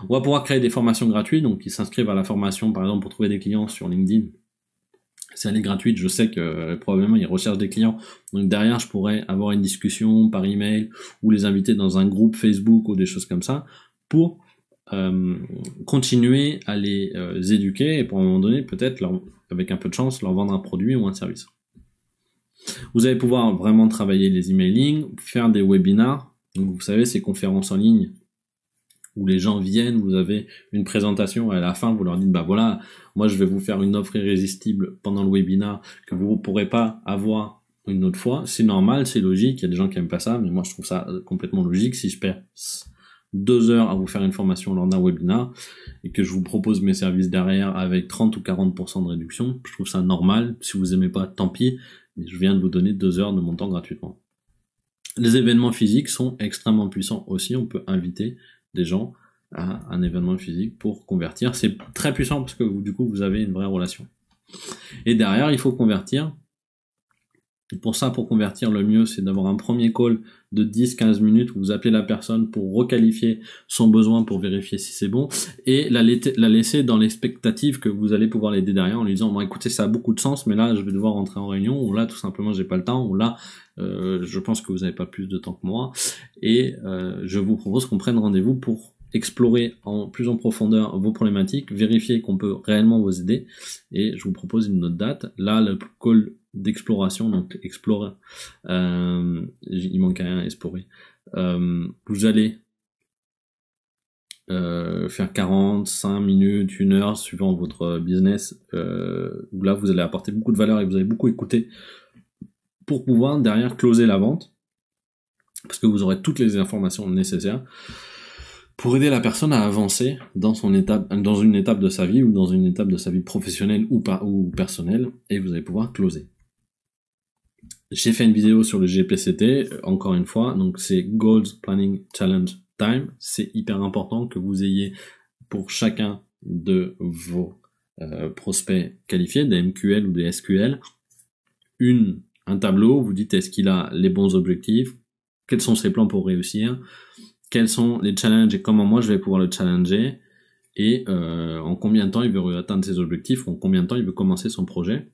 On va pouvoir créer des formations gratuites, donc ils s'inscrivent à la formation, par exemple, pour trouver des clients sur LinkedIn c'est est gratuite, je sais que euh, probablement ils recherchent des clients. Donc derrière, je pourrais avoir une discussion par email ou les inviter dans un groupe Facebook ou des choses comme ça pour euh, continuer à les euh, éduquer et pour un moment donné, peut-être, avec un peu de chance, leur vendre un produit ou un service. Vous allez pouvoir vraiment travailler les emailing, faire des webinars. Donc vous savez, ces conférences en ligne où les gens viennent, vous avez une présentation et à la fin vous leur dites bah voilà, moi je vais vous faire une offre irrésistible pendant le webinar que vous ne pourrez pas avoir une autre fois. C'est normal, c'est logique, il y a des gens qui aiment pas ça, mais moi je trouve ça euh, complètement logique si je perds deux heures à vous faire une formation lors d'un webinar et que je vous propose mes services derrière avec 30 ou 40% de réduction, je trouve ça normal. Si vous aimez pas, tant pis, mais je viens de vous donner deux heures de mon temps gratuitement. Les événements physiques sont extrêmement puissants aussi, on peut inviter des gens à un événement physique pour convertir. C'est très puissant parce que du coup, vous avez une vraie relation. Et derrière, il faut convertir. pour ça, pour convertir, le mieux, c'est d'avoir un premier call de 10-15 minutes où vous appelez la personne pour requalifier son besoin pour vérifier si c'est bon et la, la laisser dans l'expectative que vous allez pouvoir l'aider derrière en lui disant bon écoutez ça a beaucoup de sens mais là je vais devoir rentrer en réunion ou là tout simplement j'ai pas le temps ou là euh, je pense que vous n'avez pas plus de temps que moi et euh, je vous propose qu'on prenne rendez-vous pour explorer en plus en profondeur vos problématiques, vérifier qu'on peut réellement vous aider et je vous propose une autre date. Là, le call d'exploration, donc Explorer. Euh, il manque rien à explorer. Euh, vous allez euh, faire faire 45 minutes, 1 heure, suivant votre business, où là vous allez apporter beaucoup de valeur et vous allez beaucoup écouter pour pouvoir derrière closer la vente, parce que vous aurez toutes les informations nécessaires pour aider la personne à avancer dans son étape, dans une étape de sa vie ou dans une étape de sa vie professionnelle ou ou personnelle, et vous allez pouvoir closer. J'ai fait une vidéo sur le GPCT, euh, encore une fois, donc c'est Goals Planning Challenge Time. C'est hyper important que vous ayez pour chacun de vos euh, prospects qualifiés, des MQL ou des SQL, une, un tableau, vous dites est-ce qu'il a les bons objectifs, quels sont ses plans pour réussir, quels sont les challenges et comment moi je vais pouvoir le challenger, et euh, en combien de temps il veut atteindre ses objectifs, en combien de temps il veut commencer son projet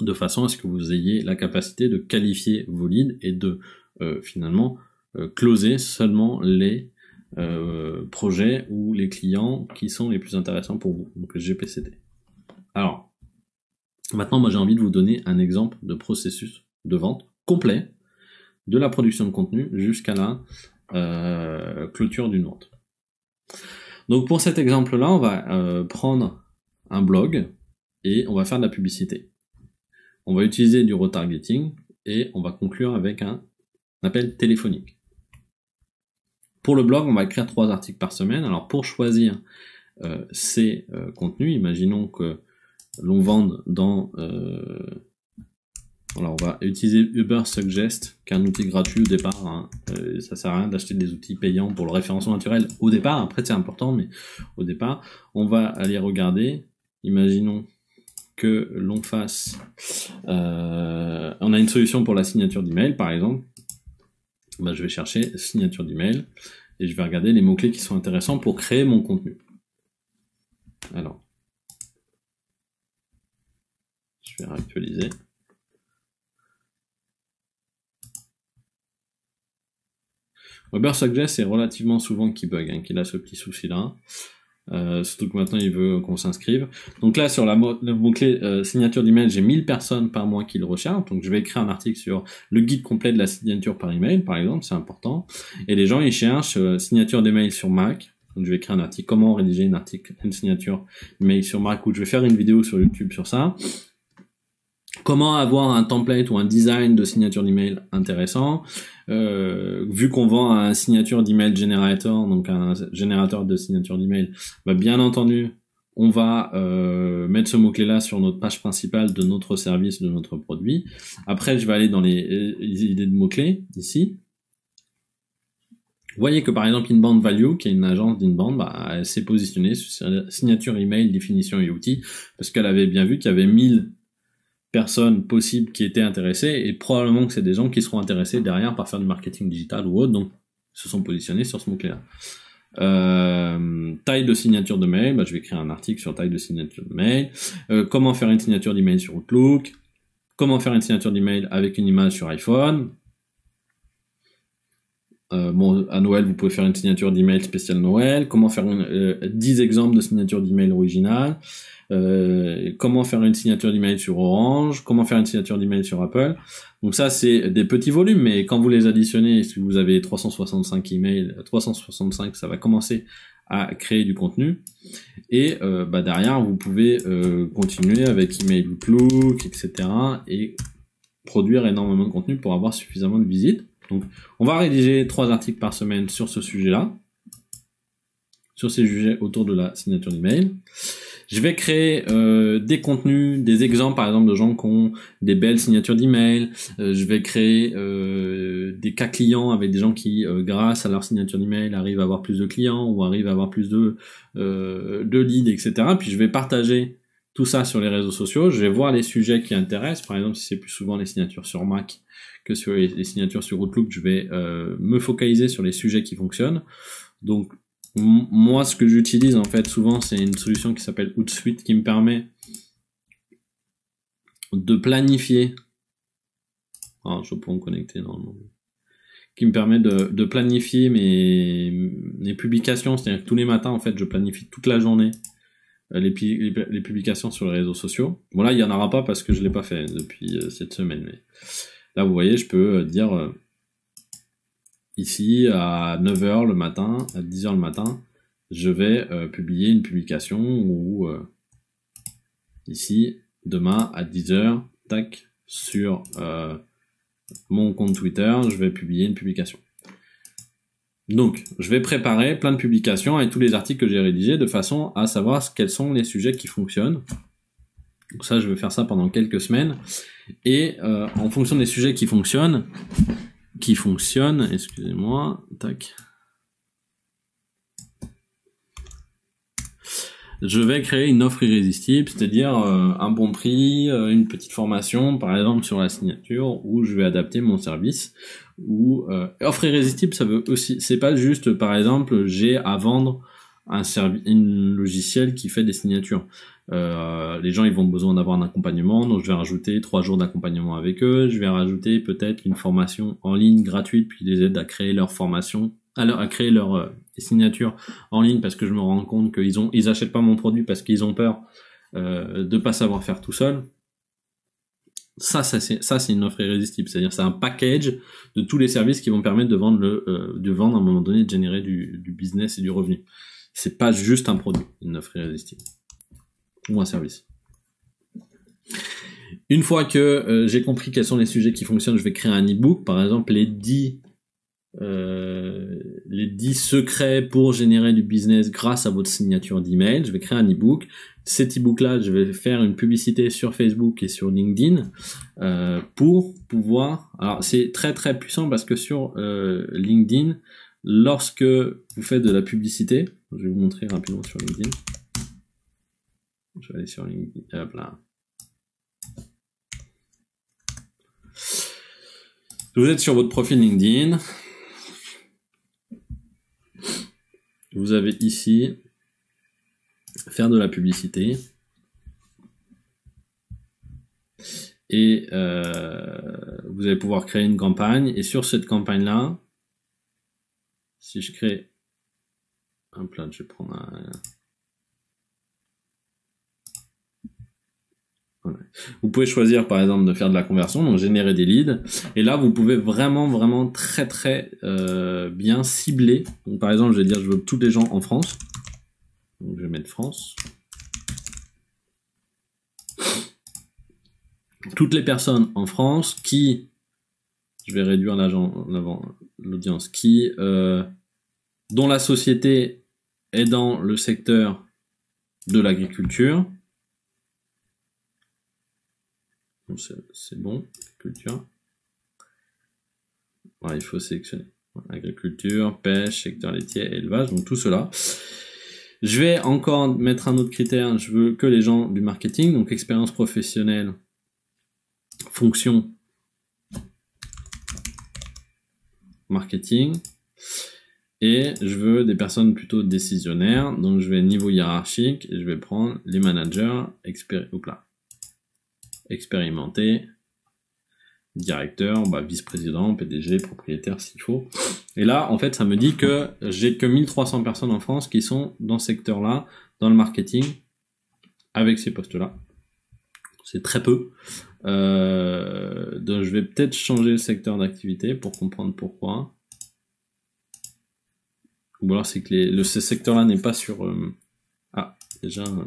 de façon à ce que vous ayez la capacité de qualifier vos leads et de euh, finalement euh, closer seulement les euh, projets ou les clients qui sont les plus intéressants pour vous, donc le GPCD. Alors, maintenant, moi j'ai envie de vous donner un exemple de processus de vente complet, de la production de contenu jusqu'à la clôture d'une vente. Donc pour cet exemple-là, on va prendre un blog et on va faire de la publicité. On va utiliser du retargeting et on va conclure avec un appel téléphonique. Pour le blog, on va écrire trois articles par semaine. Alors pour choisir euh, ces euh, contenus, imaginons que l'on vende dans... Euh, alors on va utiliser Uber Suggest, qui est un outil gratuit au départ. Hein. ça sert à rien d'acheter des outils payants pour le référencement naturel au départ. Après c'est important, mais au départ, on va aller regarder, imaginons que l'on fasse, euh, on a une solution pour la signature d'email par exemple, bah, je vais chercher signature d'email et je vais regarder les mots-clés qui sont intéressants pour créer mon contenu. Alors, je vais réactualiser. Webber Suggest est relativement souvent qui bug, hein, qu'il a ce petit souci là. Euh, surtout que maintenant il veut qu'on s'inscrive. Donc là sur la, boucle euh, signature d'email, j'ai 1000 personnes par mois qui le recherchent. Donc je vais écrire un article sur le guide complet de la signature par email par exemple, c'est important. Et les gens ils cherchent euh, signature d'email sur Mac. Donc je vais écrire un article comment rédiger une article une signature d'email sur Mac ou je vais faire une vidéo sur YouTube sur ça. Comment avoir un template ou un design de signature d'email intéressant euh, Vu qu'on vend un signature d'email generator, donc un générateur de signature d'email, bah bien entendu, on va euh, mettre ce mot-clé-là sur notre page principale de notre service, de notre produit. Après, je vais aller dans les, idées de mots-clés, ici. Vous voyez que par exemple Inbound Value, qui est une agence d'InBand, bah, elle s'est positionnée sur signature email, définition et outils, parce qu'elle avait bien vu qu'il y avait 1000 personnes possibles qui étaient intéressées et probablement que c'est des gens qui seront intéressés derrière par faire du marketing digital ou autre, donc se sont positionnés sur ce mot-clé-là. Euh, taille de signature de mail, bah, je vais écrire un article sur taille de signature de mail. Euh, comment faire une signature d'email sur Outlook. Comment faire une signature d'email avec une image sur iPhone. Euh, bon, à Noël, vous pouvez faire une signature d'email spéciale Noël. Comment faire 10 euh, exemples de signature d'email originale. Euh, comment faire une signature d'email sur Orange. Comment faire une signature d'email sur Apple. Donc ça, c'est des petits volumes, mais quand vous les additionnez, si vous avez 365 emails, 365, ça va commencer à créer du contenu. Et euh, bah, derrière, vous pouvez continuer avec Email Outlook, etc. et produire énormément de contenu pour avoir suffisamment de visites. Donc, on va rédiger trois articles par semaine sur ce sujet-là, sur ces sujets autour de la signature d'email. Je vais créer euh, des contenus, des exemples par exemple de gens qui ont des belles signatures d'email. Euh, je vais créer euh, des cas clients avec des gens qui, grâce à leur signature d'email, arrivent à avoir plus de clients ou arrivent à avoir plus de, de leads, etc. Puis je vais partager tout ça sur les réseaux sociaux. Je vais voir les sujets qui intéressent. Par exemple, si c'est plus souvent les signatures sur Mac que sur les, signatures sur Outlook, je vais euh, me focaliser sur les sujets qui fonctionnent. Donc, moi, ce que j'utilise en fait souvent, c'est une solution qui s'appelle Outsuite qui me permet de planifier. Ah, je peux me connecter normalement. Qui me permet de, planifier mes, mes publications. C'est-à-dire que tous les matins, en fait, je planifie toute la journée euh, les, publications sur les réseaux sociaux. Bon là, il n'y en aura pas parce que je ne l'ai pas fait depuis euh, cette semaine. là, vous voyez, je peux euh, dire ici à 9h le matin, à 10h le matin, je vais publier une publication ou ici, demain à 10h, tac, sur mon compte Twitter, je vais publier une publication. Donc, je vais préparer plein de publications et tous les articles que j'ai rédigés de façon à savoir quels sont les sujets qui fonctionnent. Donc ça, je vais faire ça pendant quelques semaines. Et euh, en fonction des sujets qui fonctionnent, qui fonctionnent, excusez-moi, tac, je vais créer une offre irrésistible, c'est-à-dire euh, un bon prix, euh, une petite formation, par exemple sur la signature, où je vais adapter mon service. Ou euh, offre irrésistible, ça veut aussi, c'est pas juste, par exemple, j'ai à vendre un logiciel qui fait des signatures. les gens, ils vont besoin d'avoir un accompagnement, donc je vais rajouter trois jours d'accompagnement avec eux. Je vais rajouter peut-être une formation en ligne gratuite, puis les aide à créer leur formation à, créer leur euh, signature en ligne parce que je me rends compte qu'ils ont, ils achètent pas mon produit parce qu'ils ont peur de euh, de pas savoir faire tout seul. Ça, ça c'est, ça c'est une offre irrésistible. C'est-à-dire, c'est un package de tous les services qui vont permettre de vendre le, euh, vendre à un moment donné, de générer du, business et du revenu. C'est pas juste un produit, une offre irrésistible ou un service. Une fois que j'ai compris quels sont les sujets qui fonctionnent, je vais créer un e-book, par exemple les 10 euh, les 10 secrets pour générer du business grâce à votre signature d'email. Je vais créer un ebook. Cet ebook-là, je vais faire une publicité sur Facebook et sur LinkedIn euh, pour pouvoir. Alors c'est très très puissant parce que sur euh, LinkedIn, lorsque vous faites de la publicité, je vais vous montrer rapidement sur LinkedIn. Je vais aller sur LinkedIn. Hop là. Vous êtes sur votre profil LinkedIn, vous avez ici faire de la publicité. Et euh, vous allez pouvoir créer une campagne. Et sur cette campagne-là, si je crée un plan, je vais prendre un, Vous pouvez choisir par exemple de faire de la conversion, donc générer des leads. Et là, vous pouvez vraiment, vraiment très, très euh, bien cibler. par exemple, je vais dire, je veux tous les gens en France. Donc, je vais mettre France. Toutes les personnes en France qui, je vais réduire l'audience, qui, euh, dont la société est dans le secteur de l'agriculture c'est bon. culture. il faut sélectionner. Agriculture, pêche, secteur laitier, élevage, donc tout cela. Je vais encore mettre un autre critère. Je veux que les gens du marketing, donc expérience professionnelle, fonction, marketing. Et je veux des personnes plutôt décisionnaires. Donc je vais niveau hiérarchique et je vais prendre les managers là expérimenté, directeur, bah, vice-président, PDG, propriétaire s'il faut. Et là, en fait, ça me dit que j'ai que 1300 personnes en France qui sont dans ce secteur-là, dans le marketing, avec ces postes-là. C'est très peu. Euh, donc je vais peut-être changer le secteur d'activité pour comprendre pourquoi. Ou alors c'est que le, ce secteur-là n'est pas sur... Euh, ah, déjà... Euh,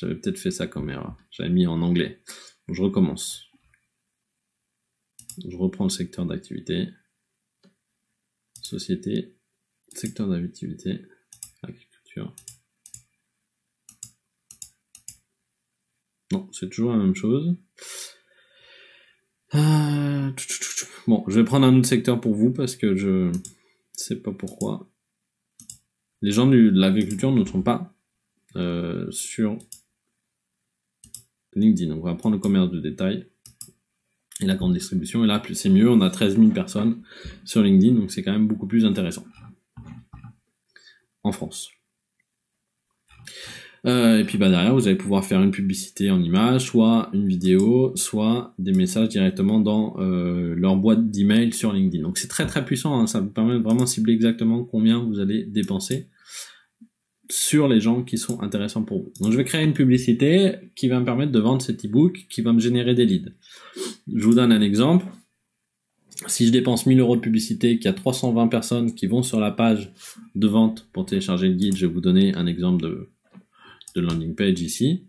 j'avais peut-être fait ça comme erreur. J'avais mis en anglais. je recommence. Je reprends le secteur d'activité. Société. Secteur d'activité. Agriculture. Non, c'est toujours la même chose. Euh, bon, je vais prendre un autre secteur pour vous parce que je ne sais pas pourquoi. Les gens de l'agriculture ne sont pas euh, sur LinkedIn. Donc on va prendre le commerce de détail et la grande distribution. Et là, c'est mieux, on a 13 000 personnes sur LinkedIn, donc c'est quand même beaucoup plus intéressant. En France. Euh, et puis bah, derrière, vous allez pouvoir faire une publicité en image, soit une vidéo, soit des messages directement dans euh, leur boîte d'email sur LinkedIn. Donc c'est très très puissant, hein. ça vous permet de vraiment cibler exactement combien vous allez dépenser sur les gens qui sont intéressants pour vous. Donc je vais créer une publicité qui va me permettre de vendre cet ebook qui va me générer des leads. Je vous donne un exemple. Si je dépense 1000 euros de publicité, qu'il y a 320 personnes qui vont sur la page de vente pour télécharger le guide, je vais vous donner un exemple de, landing page ici.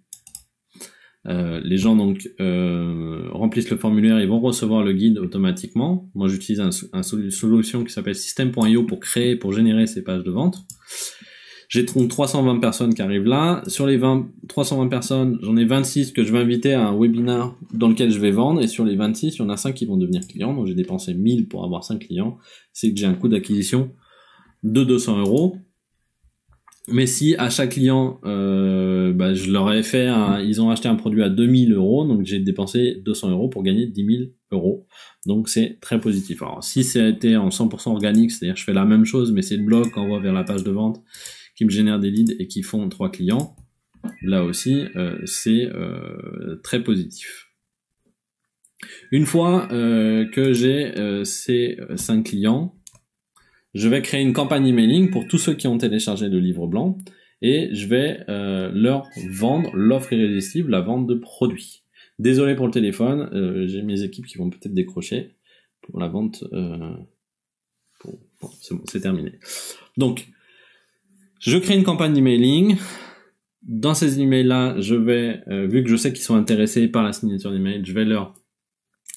Euh, les gens donc euh, remplissent le formulaire, ils vont recevoir le guide automatiquement. Moi j'utilise une solution qui s'appelle system.io pour créer, pour générer ces pages de vente. J'ai 320 personnes qui arrivent là. Sur les 20, 320 personnes, j'en ai 26 que je vais inviter à un webinar dans lequel je vais vendre. Et sur les 26, il y en a 5 qui vont devenir clients. Donc j'ai dépensé 1000 pour avoir 5 clients. C'est que j'ai un coût d'acquisition de 200 euros. Mais si à chaque client, euh, bah, je leur ai fait, ils ont acheté un produit à 2000 euros, donc j'ai dépensé 200 euros pour gagner 10 000 euros. Donc c'est très positif. Alors si c'était en 100% organique, c'est-à-dire je fais la même chose, mais c'est le blog qu'on voit vers la page de vente qui me génèrent des leads et qui font trois clients, là aussi, euh, c'est euh, très positif. Une fois euh, que j'ai ces cinq clients, je vais créer une campagne emailing pour tous ceux qui ont téléchargé le livre blanc et je vais leur vendre l'offre irrésistible, la vente de produits. Désolé pour le téléphone, j'ai mes équipes qui vont peut-être décrocher pour la vente. Pour... c'est terminé. Donc, je crée une campagne d'emailing. Dans ces emails-là, je vais, euh, vu que je sais qu'ils sont intéressés par la signature d'email, je vais leur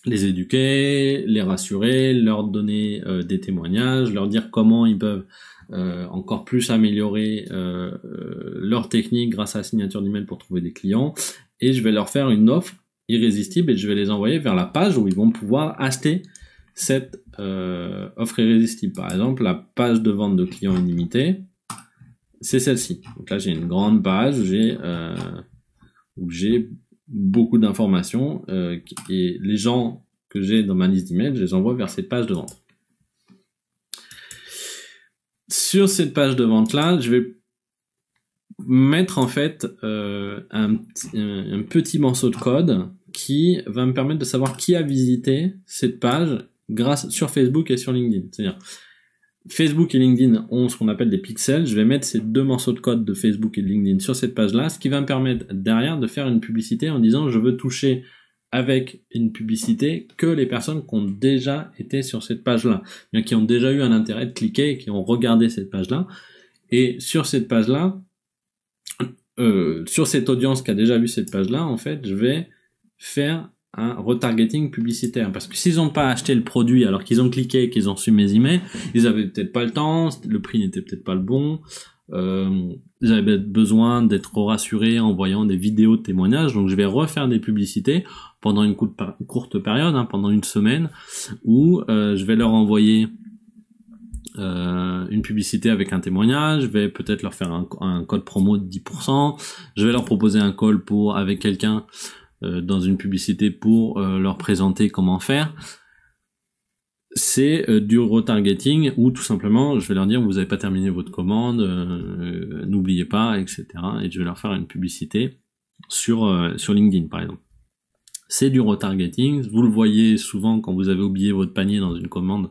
les éduquer, les rassurer, leur donner euh, des témoignages, leur dire comment ils peuvent euh, encore plus améliorer leur technique grâce à la signature d'email pour trouver des clients. Et je vais leur faire une offre irrésistible et je vais les envoyer vers la page où ils vont pouvoir acheter cette offre irrésistible. Par exemple, la page de vente de clients illimité c'est celle-ci. Donc là, j'ai une grande page, j'ai euh, où j'ai beaucoup d'informations euh, et les gens que j'ai dans ma liste d'emails, je les envoie vers cette page de vente. Sur cette page de vente là, je vais mettre en fait euh, un, petit morceau de code qui va me permettre de savoir qui a visité cette page grâce sur Facebook et sur LinkedIn. C'est-à-dire Facebook et LinkedIn ont ce qu'on appelle des pixels. Je vais mettre ces deux morceaux de code de Facebook et de LinkedIn sur cette page-là, ce qui va me permettre derrière de faire une publicité en disant je veux toucher avec une publicité que les personnes qui ont déjà été sur cette page-là, qui ont déjà eu un intérêt de cliquer et qui ont regardé cette page-là. Et sur cette page-là, euh, sur cette audience qui a déjà vu cette page-là, en fait, je vais faire Hein, retargeting publicitaire. Parce que s'ils n'ont pas acheté le produit alors qu'ils ont cliqué, qu'ils ont reçu mes emails, ils avaient peut-être pas le temps, le prix n'était peut-être pas le bon. Euh, ils avaient besoin d'être rassurés en voyant des vidéos de témoignages. Donc je vais refaire des publicités pendant une courte période, hein, pendant une semaine, où euh, je vais leur envoyer euh, une publicité avec un témoignage, je vais peut-être leur faire un, un, code promo de 10%, je vais leur proposer un call pour avec quelqu'un euh, dans une publicité pour euh, leur présenter comment faire, c'est euh, du retargeting ou tout simplement je vais leur dire vous n'avez pas terminé votre commande, n'oubliez pas, etc. Et je vais leur faire une publicité sur, sur LinkedIn par exemple. C'est du retargeting, vous le voyez souvent quand vous avez oublié votre panier dans une commande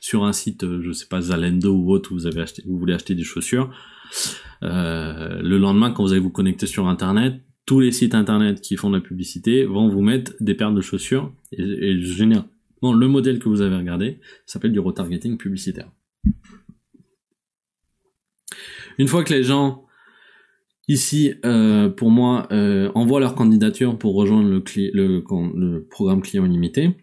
sur un site, je ne sais pas, Zalendo ou autre, où vous, avez acheté, vous voulez acheter des chaussures. le lendemain, quand vous allez vous connecter sur Internet, les sites internet qui font de la publicité vont vous mettre des paires de chaussures et, généralement le modèle que vous avez regardé s'appelle du retargeting publicitaire. Une fois que les gens ici, euh, pour moi, euh, envoient leur candidature pour rejoindre le, le, programme client limité,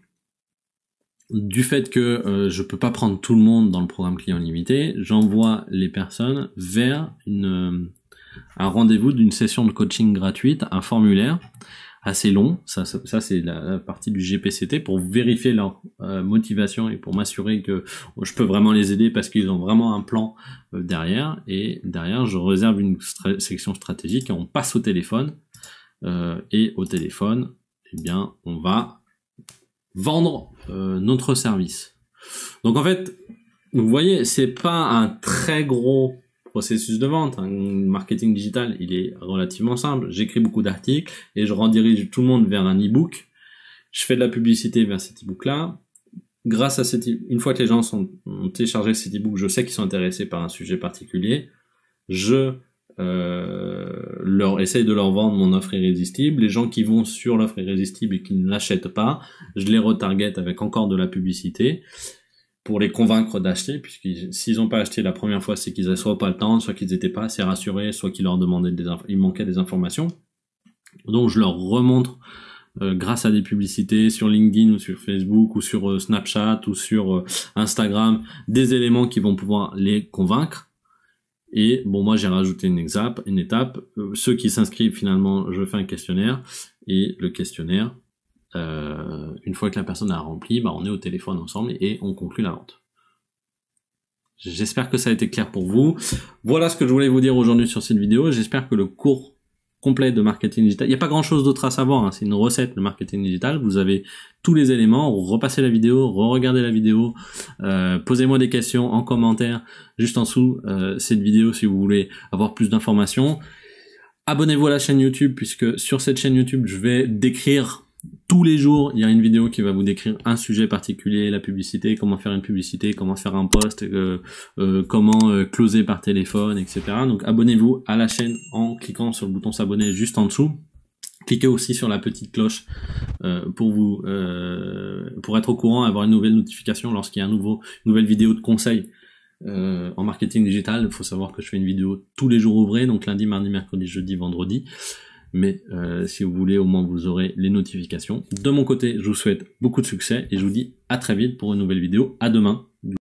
du fait que euh, je peux pas prendre tout le monde dans le programme client limité, j'envoie les personnes vers une, un rendez-vous d'une session de coaching gratuite, un formulaire assez long, ça, c'est la, partie du GPCT pour vérifier leur euh, motivation et pour m'assurer que je peux vraiment les aider parce qu'ils ont vraiment un plan euh, derrière et derrière je réserve une section stratégique et on passe au téléphone euh, et au téléphone eh bien on va vendre notre service. Donc en fait vous voyez c'est pas un très gros processus de vente, un marketing digital, il est relativement simple. J'écris beaucoup d'articles et je redirige tout le monde vers un e-book. Je fais de la publicité vers cet e-book-là. Grâce à e-, une fois que les gens sont, ont téléchargé cet e-book, je sais qu'ils sont intéressés par un sujet particulier. Je euh, leur essaye de leur vendre mon offre irrésistible. Les gens qui vont sur l'offre irrésistible et qui ne l'achètent pas, je les retarget avec encore de la publicité pour les convaincre d'acheter, puisque s'ils n'ont pas acheté la première fois, c'est qu'ils n'avaient soit pas le temps, soit qu'ils n'étaient pas assez rassurés, soit qu'ils leur demandaient des il manquait des informations. Donc je leur remontre euh, grâce à des publicités sur LinkedIn ou sur Facebook ou sur euh, Snapchat ou sur euh, Instagram des éléments qui vont pouvoir les convaincre. Et bon, moi j'ai rajouté une, une étape. ceux qui s'inscrivent finalement, je fais un questionnaire et le questionnaire euh, une fois que la personne a rempli, bah, on est au téléphone ensemble et on conclut la vente. J'espère que ça a été clair pour vous. Voilà ce que je voulais vous dire aujourd'hui sur cette vidéo. J'espère que le cours complet de marketing digital, il n'y a pas grand chose d'autre à savoir, hein. c'est une recette de marketing digital, vous avez tous les éléments, repassez la vidéo, re-regardez la vidéo, euh, posez-moi des questions en commentaire juste en dessous euh, cette vidéo si vous voulez avoir plus d'informations. Abonnez-vous à la chaîne YouTube puisque sur cette chaîne YouTube je vais décrire tous les jours, il y a une vidéo qui va vous décrire un sujet particulier, la publicité, comment faire une publicité, comment faire un post, euh, euh, comment euh, closer par téléphone, etc. Donc abonnez-vous à la chaîne en cliquant sur le bouton s'abonner juste en dessous. Cliquez aussi sur la petite cloche pour vous pour être au courant, avoir une nouvelle notification lorsqu'il y a un nouveau une nouvelle vidéo de conseil. en marketing digital, il faut savoir que je fais une vidéo tous les jours ouvrés, donc lundi, mardi, mercredi, jeudi, vendredi mais euh, si vous voulez, au moins vous aurez les notifications. De mon côté, je vous souhaite beaucoup de succès et je vous dis à très vite pour une nouvelle vidéo. À demain.